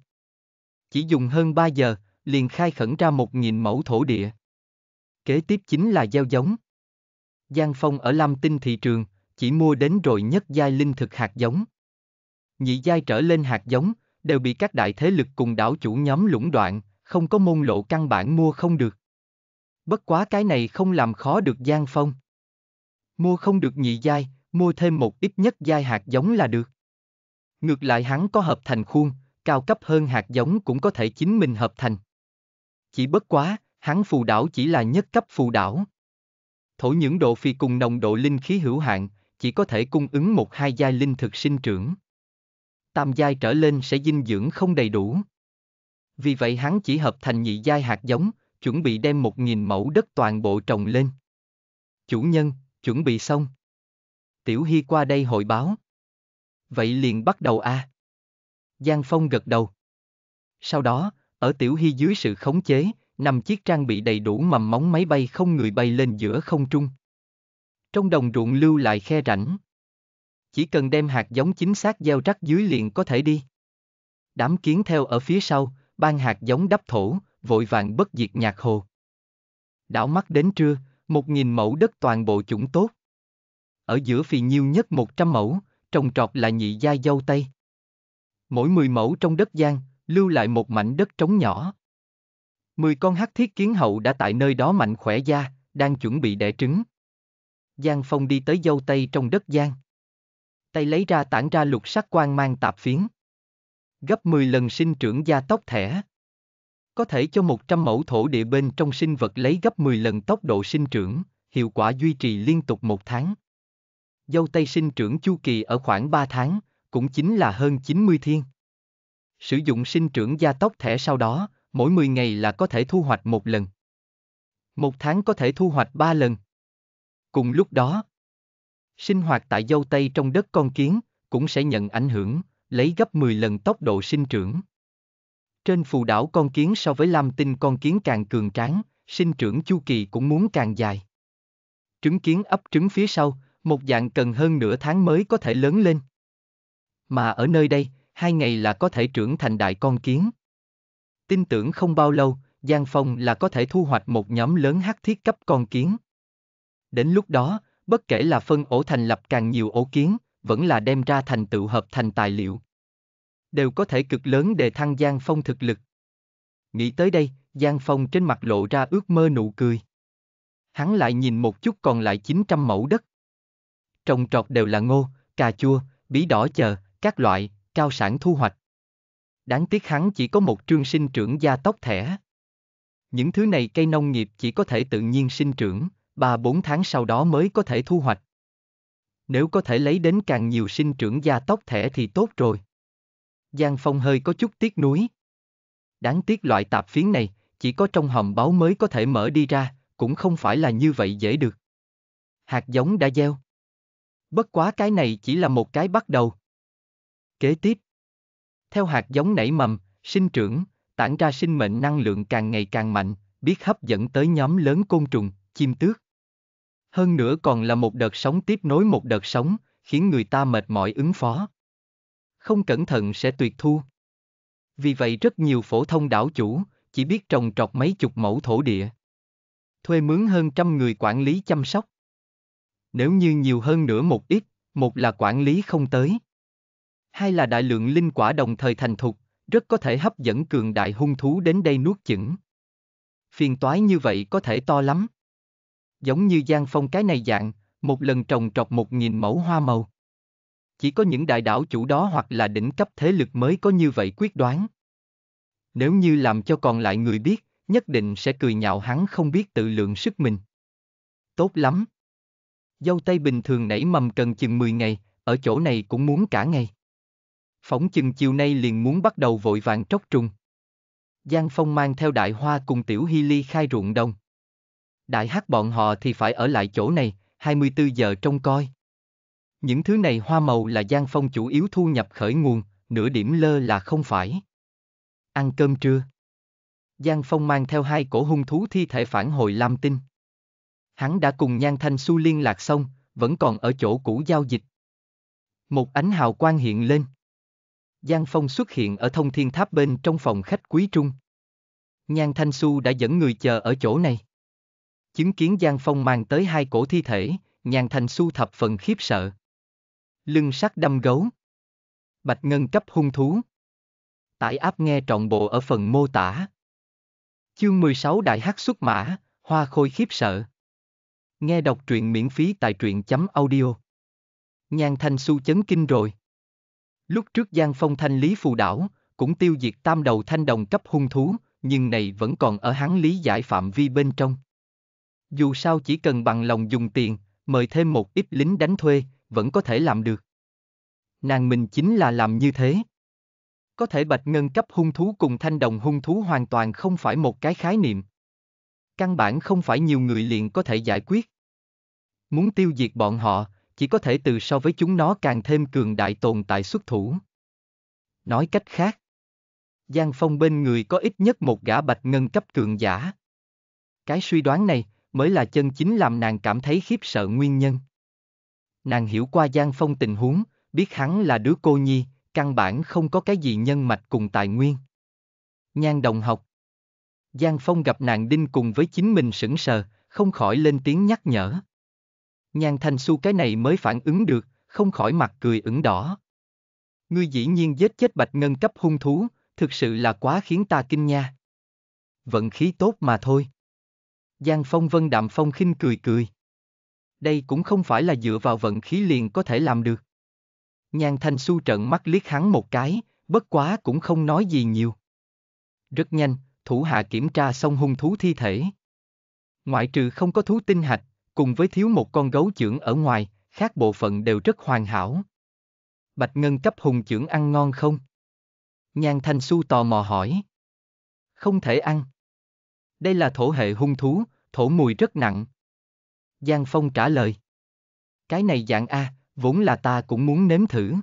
Speaker 1: Chỉ dùng hơn 3 giờ, liền khai khẩn ra một nghìn mẫu thổ địa. Kế tiếp chính là gieo giống. Giang Phong ở Lam Tinh thị trường, chỉ mua đến rồi nhất giai linh thực hạt giống. Nhị giai trở lên hạt giống, đều bị các đại thế lực cùng đảo chủ nhóm lũng đoạn, không có môn lộ căn bản mua không được. Bất quá cái này không làm khó được Giang Phong. Mua không được nhị giai, mua thêm một ít nhất giai hạt giống là được. Ngược lại hắn có hợp thành khuôn, cao cấp hơn hạt giống cũng có thể chính mình hợp thành. Chỉ bất quá, hắn phù đảo chỉ là nhất cấp phù đảo. Thổ những độ phi cùng nồng độ linh khí hữu hạn, chỉ có thể cung ứng một hai giai linh thực sinh trưởng. Tam giai trở lên sẽ dinh dưỡng không đầy đủ. Vì vậy hắn chỉ hợp thành nhị giai hạt giống, chuẩn bị đem một nghìn mẫu đất toàn bộ trồng lên. Chủ nhân, chuẩn bị xong. Tiểu Hy qua đây hội báo. Vậy liền bắt đầu a. À. Giang Phong gật đầu. Sau đó, ở Tiểu Hy dưới sự khống chế, nằm chiếc trang bị đầy đủ mầm móng máy bay không người bay lên giữa không trung. Trong đồng ruộng lưu lại khe rảnh Chỉ cần đem hạt giống chính xác gieo rắc dưới liền có thể đi. Đám kiến theo ở phía sau, ban hạt giống đắp thổ, vội vàng bất diệt nhạc hồ. Đảo mắt đến trưa, một nghìn mẫu đất toàn bộ chủng tốt. Ở giữa phì nhiêu nhất một trăm mẫu, trồng trọt là nhị gia dâu tây. Mỗi mười mẫu trong đất giang, lưu lại một mảnh đất trống nhỏ. Mười con hắc thiết kiến hậu đã tại nơi đó mạnh khỏe da, đang chuẩn bị đẻ trứng. Giang Phong đi tới dâu tây trong đất giang. Tay lấy ra tản ra lục sắc quang mang tạp phiến. Gấp 10 lần sinh trưởng da tóc thẻ. Có thể cho 100 mẫu thổ địa bên trong sinh vật lấy gấp 10 lần tốc độ sinh trưởng, hiệu quả duy trì liên tục một tháng. Dâu tây sinh trưởng chu kỳ ở khoảng 3 tháng, cũng chính là hơn 90 thiên. Sử dụng sinh trưởng da tóc thẻ sau đó, mỗi 10 ngày là có thể thu hoạch một lần. Một tháng có thể thu hoạch 3 lần. Cùng lúc đó, sinh hoạt tại dâu tây trong đất con kiến cũng sẽ nhận ảnh hưởng, lấy gấp 10 lần tốc độ sinh trưởng. Trên phù đảo con kiến so với lam tinh con kiến càng cường tráng, sinh trưởng chu kỳ cũng muốn càng dài. Trứng kiến ấp trứng phía sau, một dạng cần hơn nửa tháng mới có thể lớn lên. Mà ở nơi đây, hai ngày là có thể trưởng thành đại con kiến. Tin tưởng không bao lâu, Giang Phong là có thể thu hoạch một nhóm lớn hắc thiết cấp con kiến. Đến lúc đó, bất kể là phân ổ thành lập càng nhiều ổ kiến, vẫn là đem ra thành tựu hợp thành tài liệu. Đều có thể cực lớn để thăng Giang Phong thực lực. Nghĩ tới đây, Giang Phong trên mặt lộ ra ước mơ nụ cười. Hắn lại nhìn một chút còn lại 900 mẫu đất. Trồng trọt đều là ngô, cà chua, bí đỏ chờ, các loại, cao sản thu hoạch. Đáng tiếc hắn chỉ có một trương sinh trưởng gia tóc thẻ. Những thứ này cây nông nghiệp chỉ có thể tự nhiên sinh trưởng, 3-4 tháng sau đó mới có thể thu hoạch. Nếu có thể lấy đến càng nhiều sinh trưởng da tóc thẻ thì tốt rồi. Giang Phong hơi có chút tiếc nuối. Đáng tiếc loại tạp phiến này, chỉ có trong hòm báo mới có thể mở đi ra, cũng không phải là như vậy dễ được. Hạt giống đã gieo. Bất quá cái này chỉ là một cái bắt đầu. Kế tiếp. Theo hạt giống nảy mầm, sinh trưởng, tản ra sinh mệnh năng lượng càng ngày càng mạnh, biết hấp dẫn tới nhóm lớn côn trùng, chim tước. Hơn nữa còn là một đợt sóng tiếp nối một đợt sóng, khiến người ta mệt mỏi ứng phó. Không cẩn thận sẽ tuyệt thu. Vì vậy rất nhiều phổ thông đảo chủ, chỉ biết trồng trọt mấy chục mẫu thổ địa. Thuê mướn hơn trăm người quản lý chăm sóc. Nếu như nhiều hơn nữa một ít, một là quản lý không tới. Hai là đại lượng linh quả đồng thời thành thục, rất có thể hấp dẫn cường đại hung thú đến đây nuốt chửng. Phiền toái như vậy có thể to lắm giống như Giang Phong cái này dạng, một lần trồng trọt một nghìn mẫu hoa màu. Chỉ có những đại đảo chủ đó hoặc là đỉnh cấp thế lực mới có như vậy quyết đoán. Nếu như làm cho còn lại người biết, nhất định sẽ cười nhạo hắn không biết tự lượng sức mình. Tốt lắm. Dâu tây bình thường nảy mầm cần chừng 10 ngày, ở chỗ này cũng muốn cả ngày. Phỏng chừng chiều nay liền muốn bắt đầu vội vàng tróc trùng. Giang Phong mang theo đại hoa cùng Tiểu Hy Ly khai ruộng đồng đại hát bọn họ thì phải ở lại chỗ này, 24 giờ trông coi. Những thứ này hoa màu là Giang Phong chủ yếu thu nhập khởi nguồn, nửa điểm lơ là không phải. Ăn cơm trưa. Giang Phong mang theo hai cổ hung thú thi thể phản hồi Lam Tinh. Hắn đã cùng Nhan Thanh Xu liên lạc xong, vẫn còn ở chỗ cũ giao dịch. Một ánh hào quang hiện lên. Giang Phong xuất hiện ở thông thiên tháp bên trong phòng khách quý trung. Nhan Thanh Xu đã dẫn người chờ ở chỗ này. Chứng kiến Giang Phong mang tới hai cổ thi thể, nhàn thành su thập phần khiếp sợ. Lưng sắt đâm gấu. Bạch Ngân cấp hung thú. Tải áp nghe trọn bộ ở phần mô tả. Chương 16 Đại Hắc xuất mã, hoa khôi khiếp sợ. Nghe đọc truyện miễn phí tại truyện chấm audio. Nhàn thanh su chấn kinh rồi. Lúc trước Giang Phong thanh lý phù đảo, cũng tiêu diệt tam đầu thanh đồng cấp hung thú, nhưng này vẫn còn ở hắn lý giải phạm vi bên trong. Dù sao chỉ cần bằng lòng dùng tiền, mời thêm một ít lính đánh thuê, vẫn có thể làm được. Nàng mình chính là làm như thế. Có thể bạch ngân cấp hung thú cùng thanh đồng hung thú hoàn toàn không phải một cái khái niệm. Căn bản không phải nhiều người liền có thể giải quyết. Muốn tiêu diệt bọn họ, chỉ có thể từ so với chúng nó càng thêm cường đại tồn tại xuất thủ. Nói cách khác, Giang Phong bên người có ít nhất một gã bạch ngân cấp cường giả. Cái suy đoán này, mới là chân chính làm nàng cảm thấy khiếp sợ nguyên nhân. Nàng hiểu qua Giang Phong tình huống, biết hắn là đứa cô nhi, căn bản không có cái gì nhân mạch cùng tài nguyên. Nhan đồng học. Giang Phong gặp nàng đinh cùng với chính mình sững sờ, không khỏi lên tiếng nhắc nhở. Nhan Thanh Su cái này mới phản ứng được, không khỏi mặt cười ửng đỏ. Ngươi dĩ nhiên giết chết bạch ngân cấp hung thú, thực sự là quá khiến ta kinh nha. Vận khí tốt mà thôi. Giang Phong Vân Đạm Phong khinh cười cười. Đây cũng không phải là dựa vào vận khí liền có thể làm được. Nhan Thanh Xu trận mắt liếc hắn một cái, bất quá cũng không nói gì nhiều. Rất nhanh, thủ hạ kiểm tra xong hung thú thi thể. Ngoại trừ không có thú tinh hạch, cùng với thiếu một con gấu trưởng ở ngoài, khác bộ phận đều rất hoàn hảo. Bạch Ngân cấp hùng trưởng ăn ngon không? Nhan Thanh Xu tò mò hỏi. Không thể ăn. Đây là thổ hệ hung thú, thổ mùi rất nặng. Giang Phong trả lời. Cái này dạng A, vốn là ta cũng muốn nếm thử.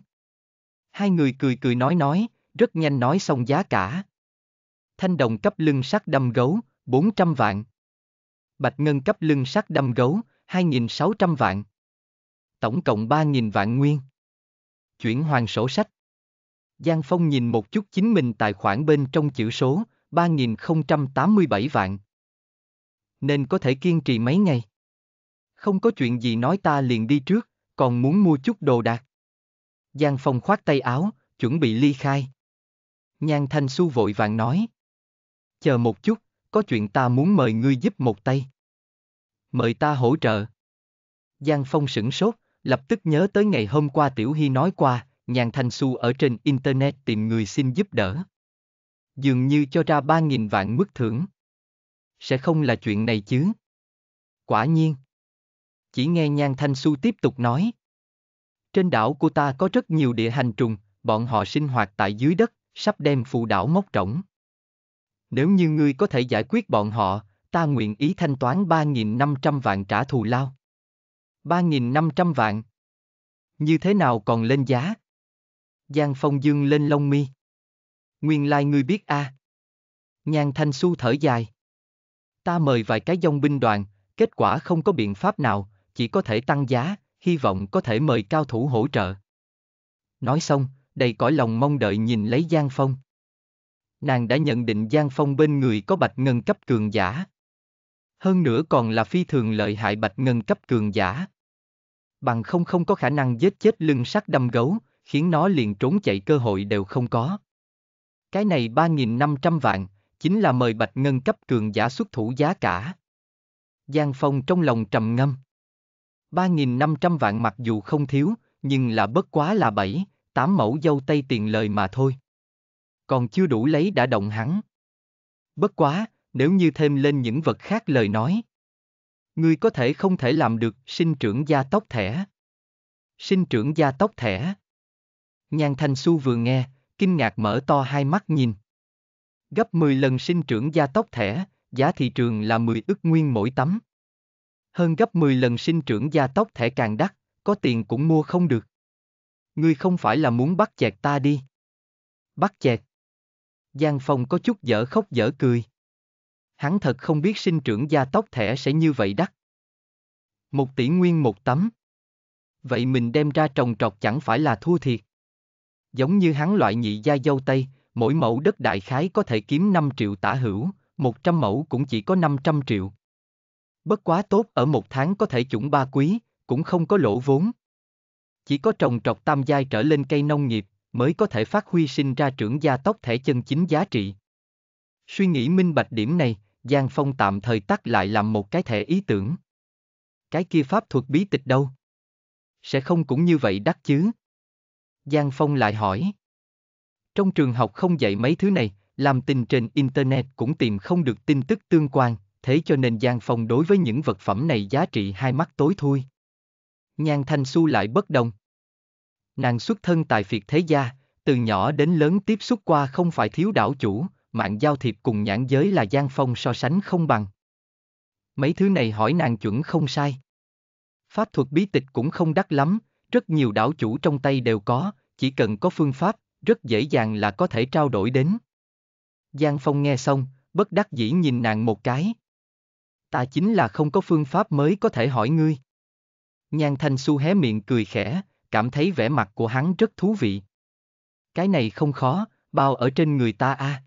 Speaker 1: Hai người cười cười nói nói, rất nhanh nói xong giá cả. Thanh đồng cấp lưng sắt đâm gấu, 400 vạn. Bạch ngân cấp lưng sắt đâm gấu, 2.600 vạn. Tổng cộng 3.000 vạn nguyên. Chuyển hoàn sổ sách. Giang Phong nhìn một chút chính mình tài khoản bên trong chữ số, 3.087 vạn nên có thể kiên trì mấy ngày. Không có chuyện gì nói ta liền đi trước, còn muốn mua chút đồ đạc. Giang Phong khoát tay áo, chuẩn bị ly khai. Nhan Thanh Xu vội vàng nói. Chờ một chút, có chuyện ta muốn mời ngươi giúp một tay. Mời ta hỗ trợ. Giang Phong sửng sốt, lập tức nhớ tới ngày hôm qua Tiểu Hy nói qua, Nhan Thanh Xu ở trên Internet tìm người xin giúp đỡ. Dường như cho ra 3.000 vạn mức thưởng sẽ không là chuyện này chứ. Quả nhiên. Chỉ nghe Nhan Thanh Xu tiếp tục nói. Trên đảo của ta có rất nhiều địa hành trùng, bọn họ sinh hoạt tại dưới đất, sắp đem phù đảo móc rỗng. Nếu như ngươi có thể giải quyết bọn họ, ta nguyện ý thanh toán 3.500 vạn trả thù lao. 3.500 vạn. Như thế nào còn lên giá? Giang Phong Dương lên lông mi. Nguyên lai like ngươi biết a. À. Nhan Thanh Xu thở dài. Ta mời vài cái dòng binh đoàn, kết quả không có biện pháp nào, chỉ có thể tăng giá, hy vọng có thể mời cao thủ hỗ trợ. Nói xong, đầy cõi lòng mong đợi nhìn lấy Giang Phong. Nàng đã nhận định Giang Phong bên người có bạch ngân cấp cường giả. Hơn nữa còn là phi thường lợi hại bạch ngân cấp cường giả. Bằng không không có khả năng giết chết lưng sắt đâm gấu, khiến nó liền trốn chạy cơ hội đều không có. Cái này 3.500 vạn, chính là mời Bạch Ngân cấp cường giả xuất thủ giá cả. Giang Phong trong lòng trầm ngâm. 3.500 vạn mặc dù không thiếu, nhưng là bất quá là 7, 8 mẫu dâu tây tiền lời mà thôi. Còn chưa đủ lấy đã động hắn. Bất quá, nếu như thêm lên những vật khác lời nói. Ngươi có thể không thể làm được sinh trưởng gia tóc thẻ. Sinh trưởng gia tóc thẻ. Nhan Thanh Xu vừa nghe, kinh ngạc mở to hai mắt nhìn. Gấp 10 lần sinh trưởng gia tốc thẻ, giá thị trường là 10 ức nguyên mỗi tấm. Hơn gấp 10 lần sinh trưởng gia tốc thẻ càng đắt, có tiền cũng mua không được. Ngươi không phải là muốn bắt chẹt ta đi. Bắt chẹt. Giang Phong có chút dở khóc dở cười. Hắn thật không biết sinh trưởng gia tốc thẻ sẽ như vậy đắt. Một tỷ nguyên một tấm. Vậy mình đem ra trồng trọt chẳng phải là thua thiệt. Giống như hắn loại nhị gia dâu Tây, mỗi mẫu đất đại khái có thể kiếm 5 triệu tả hữu, 100 mẫu cũng chỉ có 500 triệu. Bất quá tốt ở một tháng có thể chủng ba quý, cũng không có lỗ vốn. Chỉ có trồng trọt tam giai trở lên cây nông nghiệp, mới có thể phát huy sinh ra trưởng gia tốc thẻ chân chính giá trị. Suy nghĩ minh bạch điểm này, Giang Phong tạm thời tắt lại làm một cái thẻ ý tưởng. Cái kia pháp thuật bí tịch đâu? Sẽ không cũng như vậy đắt chứ? Giang Phong lại hỏi. Trong trường học không dạy mấy thứ này, làm tình trên Internet cũng tìm không được tin tức tương quan, thế cho nên Giang Phong đối với những vật phẩm này giá trị hai mắt tối thui. Nhan Thanh Xu lại bất đồng. Nàng xuất thân tại việt thế gia, từ nhỏ đến lớn tiếp xúc qua không phải thiếu đảo chủ, mạng giao thiệp cùng nhãn giới là Giang Phong so sánh không bằng. Mấy thứ này hỏi nàng chuẩn không sai. Pháp thuật bí tịch cũng không đắt lắm, rất nhiều đảo chủ trong tay đều có, chỉ cần có phương pháp, rất dễ dàng là có thể trao đổi đến. Giang Phong nghe xong, bất đắc dĩ nhìn nàng một cái. Ta chính là không có phương pháp mới có thể hỏi ngươi. Nhan Thanh Xu hé miệng cười khẽ, cảm thấy vẻ mặt của hắn rất thú vị. Cái này không khó, bao ở trên người ta a. À.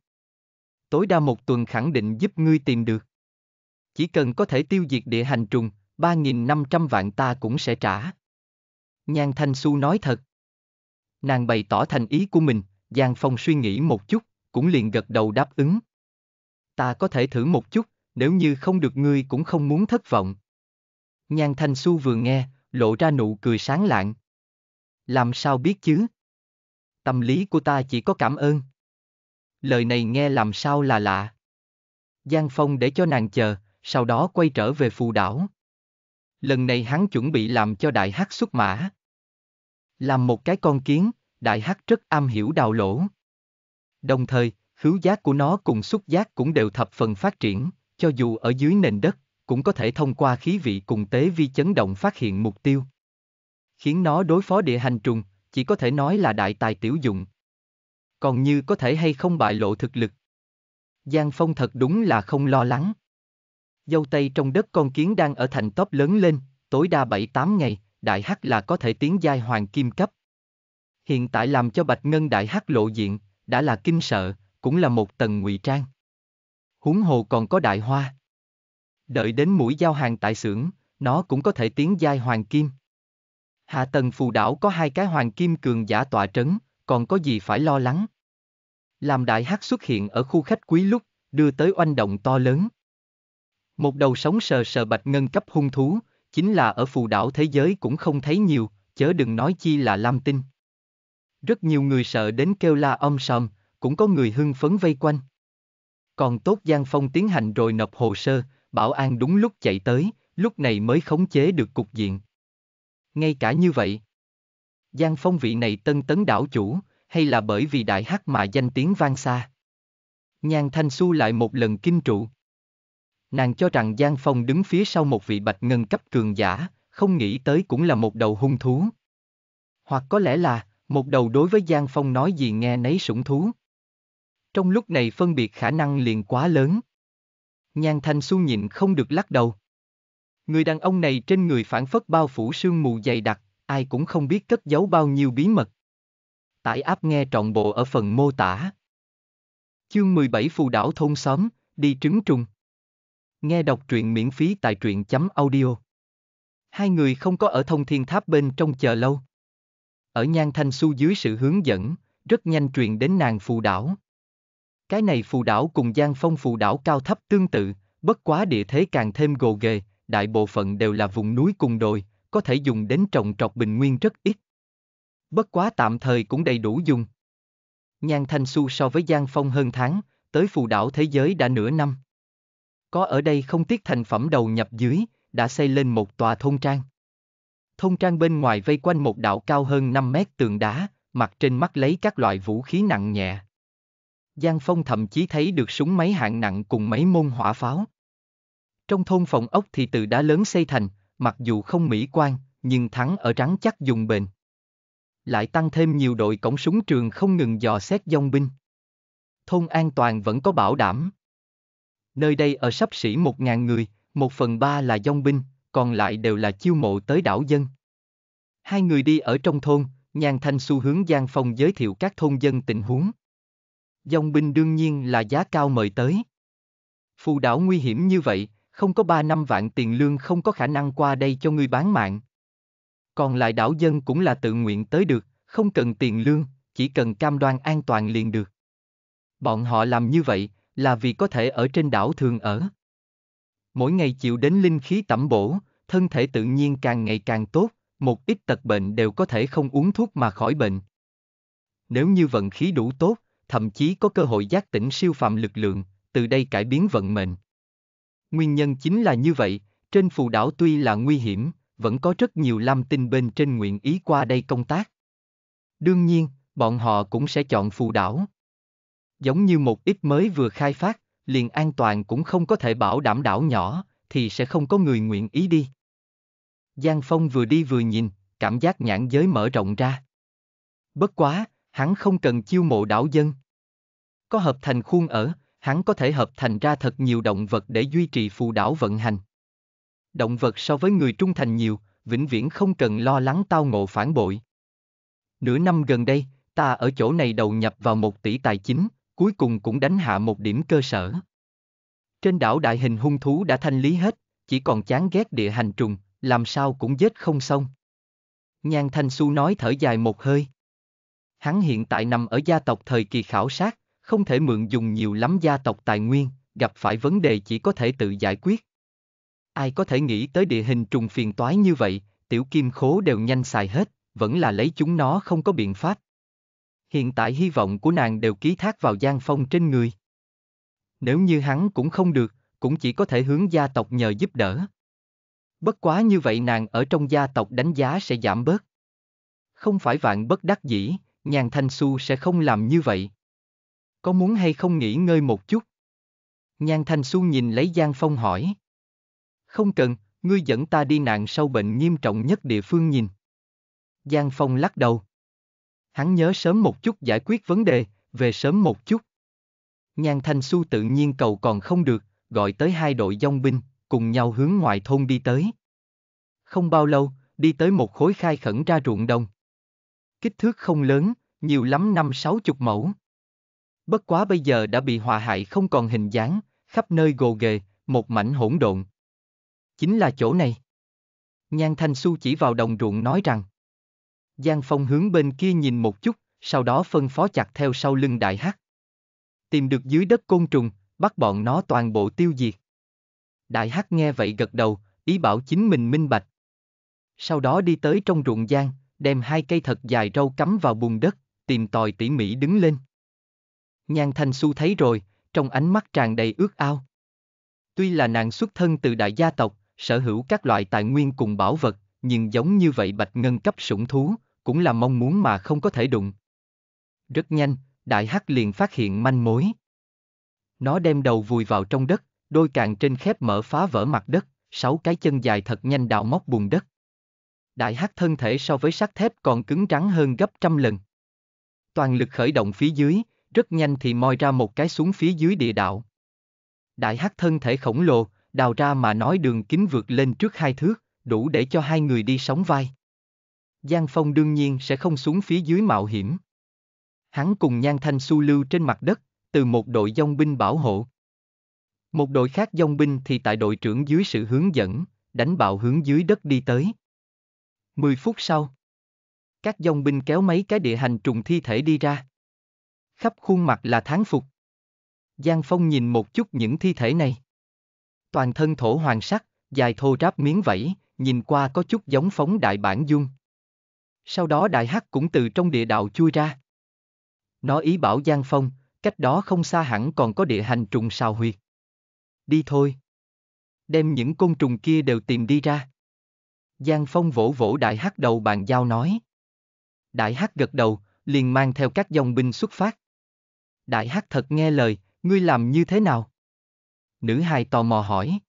Speaker 1: Tối đa một tuần khẳng định giúp ngươi tìm được. Chỉ cần có thể tiêu diệt địa hành trùng, 3.500 vạn ta cũng sẽ trả. Nhan Thanh Xu nói thật. Nàng bày tỏ thành ý của mình, Giang Phong suy nghĩ một chút, cũng liền gật đầu đáp ứng. Ta có thể thử một chút, nếu như không được ngươi cũng không muốn thất vọng. Nhan Thanh Xu vừa nghe, lộ ra nụ cười sáng lạng. Làm sao biết chứ? Tâm lý của ta chỉ có cảm ơn. Lời này nghe làm sao là lạ. Giang Phong để cho nàng chờ, sau đó quay trở về phù đảo. Lần này hắn chuẩn bị làm cho đại hát xuất mã. Làm một cái con kiến, đại hắc rất am hiểu đào lỗ. Đồng thời, khứu giác của nó cùng xúc giác cũng đều thập phần phát triển, cho dù ở dưới nền đất, cũng có thể thông qua khí vị cùng tế vi chấn động phát hiện mục tiêu. Khiến nó đối phó địa hành trùng, chỉ có thể nói là đại tài tiểu dụng. Còn như có thể hay không bại lộ thực lực. Giang Phong thật đúng là không lo lắng. Dâu tây trong đất con kiến đang ở thành tóc lớn lên, tối đa 7-8 ngày, đại hắc là có thể tiến giai hoàng kim cấp. Hiện tại làm cho bạch ngân đại hắc lộ diện, đã là kinh sợ, cũng là một tầng ngụy trang. Huống hồ còn có đại hoa. Đợi đến mũi giao hàng tại xưởng, nó cũng có thể tiến giai hoàng kim. Hạ tầng phù đảo có hai cái hoàng kim cường giả tọa trấn, còn có gì phải lo lắng. Làm đại hắc xuất hiện ở khu khách quý lúc, đưa tới oanh động to lớn. Một đầu sống sờ sờ bạch ngân cấp hung thú, chính là ở phù đảo thế giới cũng không thấy nhiều, chớ đừng nói chi là Lam Tinh. Rất nhiều người sợ đến kêu la om sòm, cũng có người hưng phấn vây quanh. Còn tốt Giang Phong tiến hành rồi nộp hồ sơ, bảo an đúng lúc chạy tới, lúc này mới khống chế được cục diện. Ngay cả như vậy, Giang Phong vị này tân tấn đảo chủ, hay là bởi vì đại hắc mà danh tiếng vang xa. Nhan Thanh Xu lại một lần kinh trụ. Nàng cho rằng Giang Phong đứng phía sau một vị bạch ngân cấp cường giả, không nghĩ tới cũng là một đầu hung thú. Hoặc có lẽ là, một đầu đối với Giang Phong nói gì nghe nấy sủng thú. Trong lúc này phân biệt khả năng liền quá lớn. Nhan Thanh Xu nhịn không được lắc đầu. Người đàn ông này trên người phản phất bao phủ sương mù dày đặc, ai cũng không biết cất giấu bao nhiêu bí mật. Tải áp nghe trọn bộ ở phần mô tả. Chương 17 Phù đảo thôn xóm, đi trứng trùng. Nghe đọc truyện miễn phí tại truyện chấm audio. Hai người không có ở thông thiên tháp bên trong chờ lâu. Ở nhan thanh su dưới sự hướng dẫn, rất nhanh truyền đến nàng phù đảo. Cái này phù đảo cùng giang phong phù đảo cao thấp tương tự, bất quá địa thế càng thêm gồ ghề, đại bộ phận đều là vùng núi cùng đồi, có thể dùng đến trồng trọt bình nguyên rất ít. Bất quá tạm thời cũng đầy đủ dùng. Nhan Thanh Su so với Giang Phong hơn tháng, tới phù đảo thế giới đã nửa năm có ở đây không tiếc thành phẩm đầu nhập dưới, đã xây lên một tòa thôn trang. Thôn trang bên ngoài vây quanh một đạo cao hơn 5 mét tường đá, mặt trên mắt lấy các loại vũ khí nặng nhẹ. Giang Phong thậm chí thấy được súng máy hạng nặng cùng mấy môn hỏa pháo. Trong thôn phòng ốc thì từ đá lớn xây thành, mặc dù không mỹ quan, nhưng thắng ở trắng chắc dùng bền. Lại tăng thêm nhiều đội cổng súng trường không ngừng dò xét dòng binh. Thôn an toàn vẫn có bảo đảm nơi đây ở sắp xỉ 1.000 người, một phần ba là dông binh, còn lại đều là chiêu mộ tới đảo dân. Hai người đi ở trong thôn, nhàn Thanh Xu hướng Giang Phong giới thiệu các thôn dân tình huống. Dòng binh đương nhiên là giá cao mời tới. Phù đảo nguy hiểm như vậy, không có ba năm vạn tiền lương không có khả năng qua đây cho người bán mạng. Còn lại đảo dân cũng là tự nguyện tới được, không cần tiền lương, chỉ cần cam đoan an toàn liền được. Bọn họ làm như vậy, là vì có thể ở trên đảo thường ở. Mỗi ngày chịu đến linh khí tẩm bổ, thân thể tự nhiên càng ngày càng tốt, một ít tật bệnh đều có thể không uống thuốc mà khỏi bệnh. Nếu như vận khí đủ tốt, thậm chí có cơ hội giác tỉnh siêu phàm lực lượng, từ đây cải biến vận mệnh. Nguyên nhân chính là như vậy, trên phù đảo tuy là nguy hiểm, vẫn có rất nhiều lam tinh bên trên nguyện ý qua đây công tác. Đương nhiên, bọn họ cũng sẽ chọn phù đảo giống như một ít mới vừa khai phát, liền an toàn cũng không có thể bảo đảm đảo nhỏ, thì sẽ không có người nguyện ý đi. Giang Phong vừa đi vừa nhìn, cảm giác nhãn giới mở rộng ra. Bất quá, hắn không cần chiêu mộ đảo dân. Có hợp thành khuôn ở, hắn có thể hợp thành ra thật nhiều động vật để duy trì phù đảo vận hành. Động vật so với người trung thành nhiều, vĩnh viễn không cần lo lắng tao ngộ phản bội. Nửa năm gần đây, ta ở chỗ này đầu nhập vào một tỷ tài chính, cuối cùng cũng đánh hạ một điểm cơ sở. Trên đảo đại hình hung thú đã thanh lý hết, chỉ còn chán ghét địa hành trùng, làm sao cũng giết không xong. Nhan Thanh Xu nói thở dài một hơi. Hắn hiện tại nằm ở gia tộc thời kỳ khảo sát, không thể mượn dùng nhiều lắm gia tộc tài nguyên, gặp phải vấn đề chỉ có thể tự giải quyết. Ai có thể nghĩ tới địa hình trùng phiền toái như vậy, tiểu kim khố đều nhanh xài hết, vẫn là lấy chúng nó không có biện pháp, Hiện tại hy vọng của nàng đều ký thác vào Giang Phong trên người. Nếu như hắn cũng không được, cũng chỉ có thể hướng gia tộc nhờ giúp đỡ. Bất quá như vậy nàng ở trong gia tộc đánh giá sẽ giảm bớt. Không phải vạn bất đắc dĩ, nhàn thanh su sẽ không làm như vậy. Có muốn hay không nghỉ ngơi một chút? Nhan Thanh Su nhìn lấy Giang Phong hỏi. Không cần, ngươi dẫn ta đi nạn sâu bệnh nghiêm trọng nhất địa phương nhìn. Giang Phong lắc đầu hắn nhớ sớm một chút giải quyết vấn đề, về sớm một chút. Nhan Thanh Xu tự nhiên cầu còn không được, gọi tới hai đội dông binh, cùng nhau hướng ngoài thôn đi tới. Không bao lâu, đi tới một khối khai khẩn ra ruộng đồng. Kích thước không lớn, nhiều lắm năm sáu chục mẫu. Bất quá bây giờ đã bị hòa hại không còn hình dáng, khắp nơi gồ ghề, một mảnh hỗn độn. Chính là chỗ này. Nhan Thanh Xu chỉ vào đồng ruộng nói rằng. Giang Phong hướng bên kia nhìn một chút, sau đó phân phó chặt theo sau lưng đại hắc. Tìm được dưới đất côn trùng, bắt bọn nó toàn bộ tiêu diệt. Đại hắc nghe vậy gật đầu, ý bảo chính mình minh bạch. Sau đó đi tới trong ruộng giang, đem hai cây thật dài râu cắm vào bùn đất, tìm tòi tỉ mỉ đứng lên. Nhan Thanh Xu thấy rồi, trong ánh mắt tràn đầy ước ao. Tuy là nàng xuất thân từ đại gia tộc, sở hữu các loại tài nguyên cùng bảo vật, nhưng giống như vậy bạch ngân cấp sủng thú, cũng là mong muốn mà không có thể đụng. Rất nhanh, đại hắc liền phát hiện manh mối. Nó đem đầu vùi vào trong đất, đôi càng trên khép mở phá vỡ mặt đất, sáu cái chân dài thật nhanh đào móc bùn đất. Đại hắc thân thể so với sắt thép còn cứng rắn hơn gấp trăm lần. Toàn lực khởi động phía dưới, rất nhanh thì moi ra một cái xuống phía dưới địa đạo. Đại hắc thân thể khổng lồ, đào ra mà nói đường kính vượt lên trước hai thước, đủ để cho hai người đi sóng vai. Giang Phong đương nhiên sẽ không xuống phía dưới mạo hiểm. Hắn cùng Nhan Thanh su lưu trên mặt đất, từ một đội dông binh bảo hộ. Một đội khác dông binh thì tại đội trưởng dưới sự hướng dẫn, đánh bạo hướng dưới đất đi tới. Mười phút sau, các dông binh kéo mấy cái địa hành trùng thi thể đi ra. Khắp khuôn mặt là tháng phục. Giang Phong nhìn một chút những thi thể này. Toàn thân thổ hoàng sắc, dài thô ráp miếng vẫy, nhìn qua có chút giống phóng đại bản dung. Sau đó đại hắc cũng từ trong địa đạo chui ra. Nó ý bảo Giang Phong, cách đó không xa hẳn còn có địa hành trùng sao huyệt. Đi thôi. Đem những côn trùng kia đều tìm đi ra. Giang Phong vỗ vỗ đại hắc đầu bàn giao nói. Đại hắc gật đầu, liền mang theo các dòng binh xuất phát. Đại hắc thật nghe lời, ngươi làm như thế nào? Nữ hài tò mò hỏi.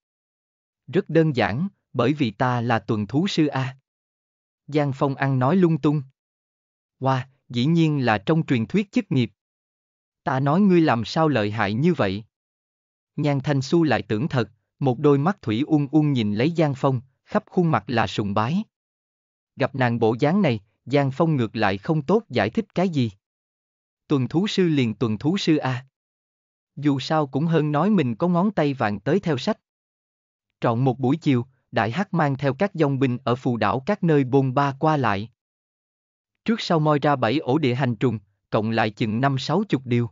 Speaker 1: Rất đơn giản, bởi vì ta là tuần thú sư A. Giang Phong ăn nói lung tung. Wow, dĩ nhiên là trong truyền thuyết chức nghiệp. Ta nói ngươi làm sao lợi hại như vậy. Nhan Thanh Xu lại tưởng thật, một đôi mắt thủy uông uông nhìn lấy Giang Phong, khắp khuôn mặt là sùng bái. Gặp nàng bộ dáng này, Giang Phong ngược lại không tốt giải thích cái gì. Tuần thú sư liền tuần thú sư a. Dù sao cũng hơn nói mình có ngón tay vàng tới theo sách. Trọn một buổi chiều, Đại Hắc mang theo các dòng binh ở phù đảo các nơi bồn ba qua lại. Trước sau moi ra bảy ổ địa hành trùng, cộng lại chừng năm sáu chục điều.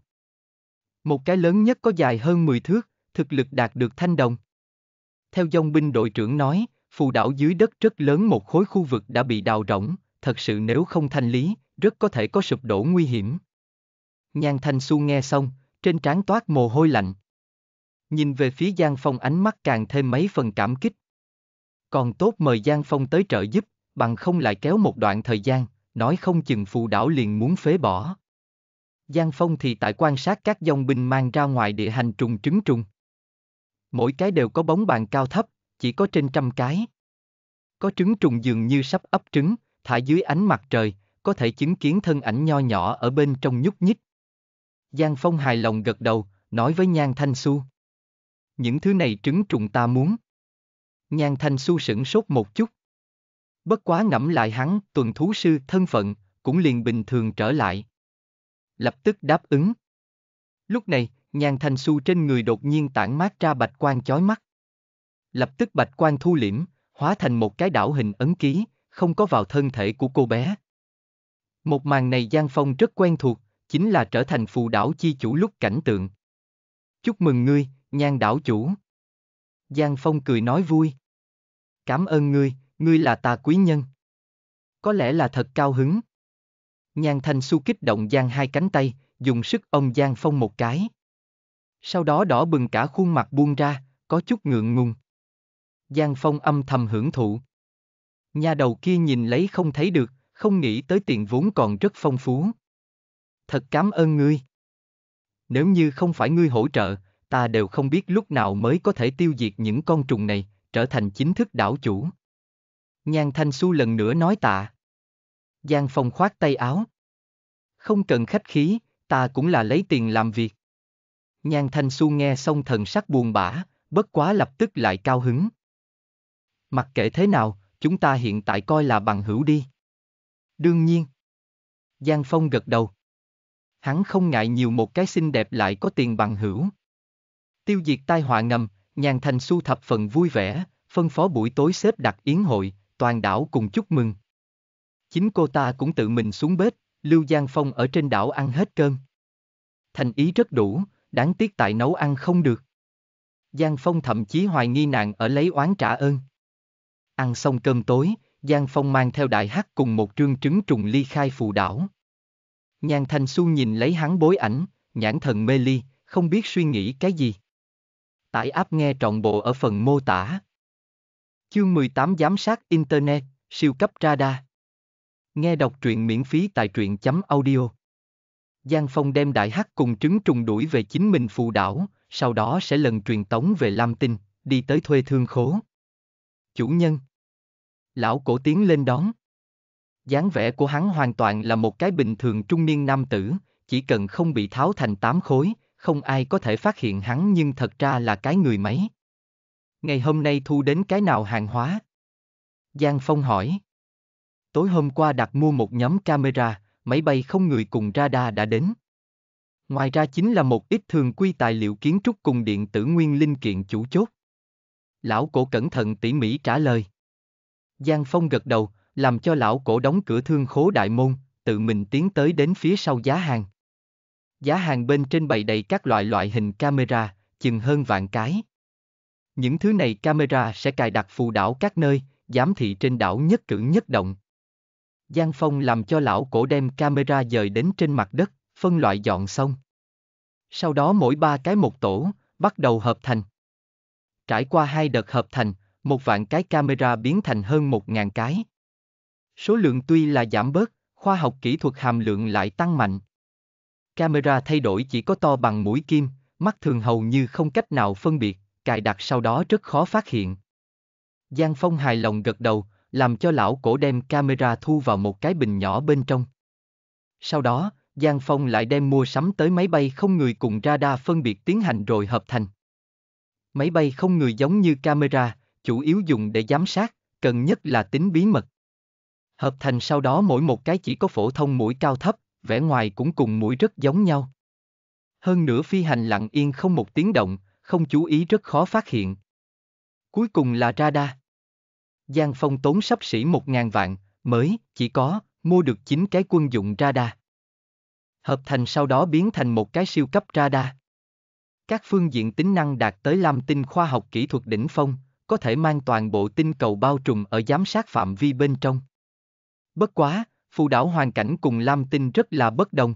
Speaker 1: Một cái lớn nhất có dài hơn 10 thước, thực lực đạt được thanh đồng. Theo dòng binh đội trưởng nói, phù đảo dưới đất rất lớn một khối khu vực đã bị đào rỗng, thật sự nếu không thanh lý, rất có thể có sụp đổ nguy hiểm. Nhan Thanh Xu nghe xong, trên trán toát mồ hôi lạnh. Nhìn về phía Giang Phong ánh mắt càng thêm mấy phần cảm kích, còn tốt mời Giang Phong tới trợ giúp, bằng không lại kéo một đoạn thời gian, nói không chừng phù đảo liền muốn phế bỏ. Giang Phong thì tại quan sát các dòng binh mang ra ngoài địa hành trùng trứng trùng. Mỗi cái đều có bóng bàn cao thấp, chỉ có trên trăm cái. Có trứng trùng dường như sắp ấp trứng, thả dưới ánh mặt trời, có thể chứng kiến thân ảnh nho nhỏ ở bên trong nhúc nhích. Giang Phong hài lòng gật đầu, nói với Nhan Thanh Xu. Những thứ này trứng trùng ta muốn, Nhan Thanh Su sửng sốt một chút. Bất quá ngẫm lại hắn, tuần thú sư thân phận, cũng liền bình thường trở lại. Lập tức đáp ứng. Lúc này, Nhan Thanh Su trên người đột nhiên tản mát ra bạch quan chói mắt. Lập tức bạch quan thu liễm, hóa thành một cái đảo hình ấn ký, không có vào thân thể của cô bé. Một màn này Giang Phong rất quen thuộc, chính là trở thành phù đảo chi chủ lúc cảnh tượng. Chúc mừng ngươi, nhan đảo chủ. Giang Phong cười nói vui cảm ơn ngươi, ngươi là ta quý nhân. Có lẽ là thật cao hứng. Nhan Thanh Xu kích động giang hai cánh tay, dùng sức ông giang phong một cái. Sau đó đỏ bừng cả khuôn mặt buông ra, có chút ngượng ngùng. Giang phong âm thầm hưởng thụ. Nhà đầu kia nhìn lấy không thấy được, không nghĩ tới tiền vốn còn rất phong phú. Thật cảm ơn ngươi. Nếu như không phải ngươi hỗ trợ, ta đều không biết lúc nào mới có thể tiêu diệt những con trùng này, trở thành chính thức đảo chủ. Nhan Thanh Xu lần nữa nói tạ. Giang Phong khoát tay áo. Không cần khách khí, ta cũng là lấy tiền làm việc. Nhan Thanh Xu nghe xong thần sắc buồn bã, bất quá lập tức lại cao hứng. Mặc kệ thế nào, chúng ta hiện tại coi là bằng hữu đi. Đương nhiên. Giang Phong gật đầu. Hắn không ngại nhiều một cái xinh đẹp lại có tiền bằng hữu. Tiêu diệt tai họa ngầm, Nhàn Thành Su thập phần vui vẻ, phân phó buổi tối xếp đặt yến hội, toàn đảo cùng chúc mừng. Chính cô ta cũng tự mình xuống bếp, Lưu Giang Phong ở trên đảo ăn hết cơm. Thành ý rất đủ, đáng tiếc tại nấu ăn không được. Giang Phong thậm chí hoài nghi nàng ở lấy oán trả ơn. Ăn xong cơm tối, Giang Phong mang theo đại hắc cùng một trương trứng trùng ly khai phù đảo. Nhàn Thành Su nhìn lấy hắn bối ảnh, nhãn thần mê ly, không biết suy nghĩ cái gì. Tải app nghe trọn bộ ở phần mô tả. Chương 18 Giám sát Internet, siêu cấp radar. Nghe đọc truyện miễn phí tại truyện.audio. chấm Giang Phong đem đại hắc cùng trứng trùng đuổi về chính mình phù đảo, sau đó sẽ lần truyền tống về Lam Tinh, đi tới thuê thương khố. Chủ nhân. Lão cổ tiến lên đón. dáng vẻ của hắn hoàn toàn là một cái bình thường trung niên nam tử, chỉ cần không bị tháo thành tám khối, không ai có thể phát hiện hắn nhưng thật ra là cái người máy. Ngày hôm nay thu đến cái nào hàng hóa? Giang Phong hỏi. Tối hôm qua đặt mua một nhóm camera, máy bay không người cùng radar đã đến. Ngoài ra chính là một ít thường quy tài liệu kiến trúc cùng điện tử nguyên linh kiện chủ chốt. Lão cổ cẩn thận tỉ mỉ trả lời. Giang Phong gật đầu, làm cho lão cổ đóng cửa thương khố đại môn, tự mình tiến tới đến phía sau giá hàng. Giá hàng bên trên bày đầy các loại loại hình camera, chừng hơn vạn cái. Những thứ này camera sẽ cài đặt phù đảo các nơi, giám thị trên đảo nhất cử nhất động. Giang Phong làm cho lão cổ đem camera dời đến trên mặt đất, phân loại dọn xong. Sau đó mỗi ba cái một tổ, bắt đầu hợp thành. Trải qua hai đợt hợp thành, một vạn cái camera biến thành hơn một ngàn cái. Số lượng tuy là giảm bớt, khoa học kỹ thuật hàm lượng lại tăng mạnh camera thay đổi chỉ có to bằng mũi kim, mắt thường hầu như không cách nào phân biệt, cài đặt sau đó rất khó phát hiện. Giang Phong hài lòng gật đầu, làm cho lão cổ đem camera thu vào một cái bình nhỏ bên trong. Sau đó, Giang Phong lại đem mua sắm tới máy bay không người cùng radar phân biệt tiến hành rồi hợp thành. Máy bay không người giống như camera, chủ yếu dùng để giám sát, cần nhất là tính bí mật. Hợp thành sau đó mỗi một cái chỉ có phổ thông mũi cao thấp, vẻ ngoài cũng cùng mũi rất giống nhau. Hơn nữa phi hành lặng yên không một tiếng động, không chú ý rất khó phát hiện. Cuối cùng là radar. Giang Phong tốn sắp xỉ một ngàn vạn, mới, chỉ có, mua được 9 cái quân dụng radar. Hợp thành sau đó biến thành một cái siêu cấp radar. Các phương diện tính năng đạt tới lam tinh khoa học kỹ thuật đỉnh phong, có thể mang toàn bộ tinh cầu bao trùm ở giám sát phạm vi bên trong. Bất quá, phù đảo hoàn cảnh cùng Lam Tinh rất là bất đồng.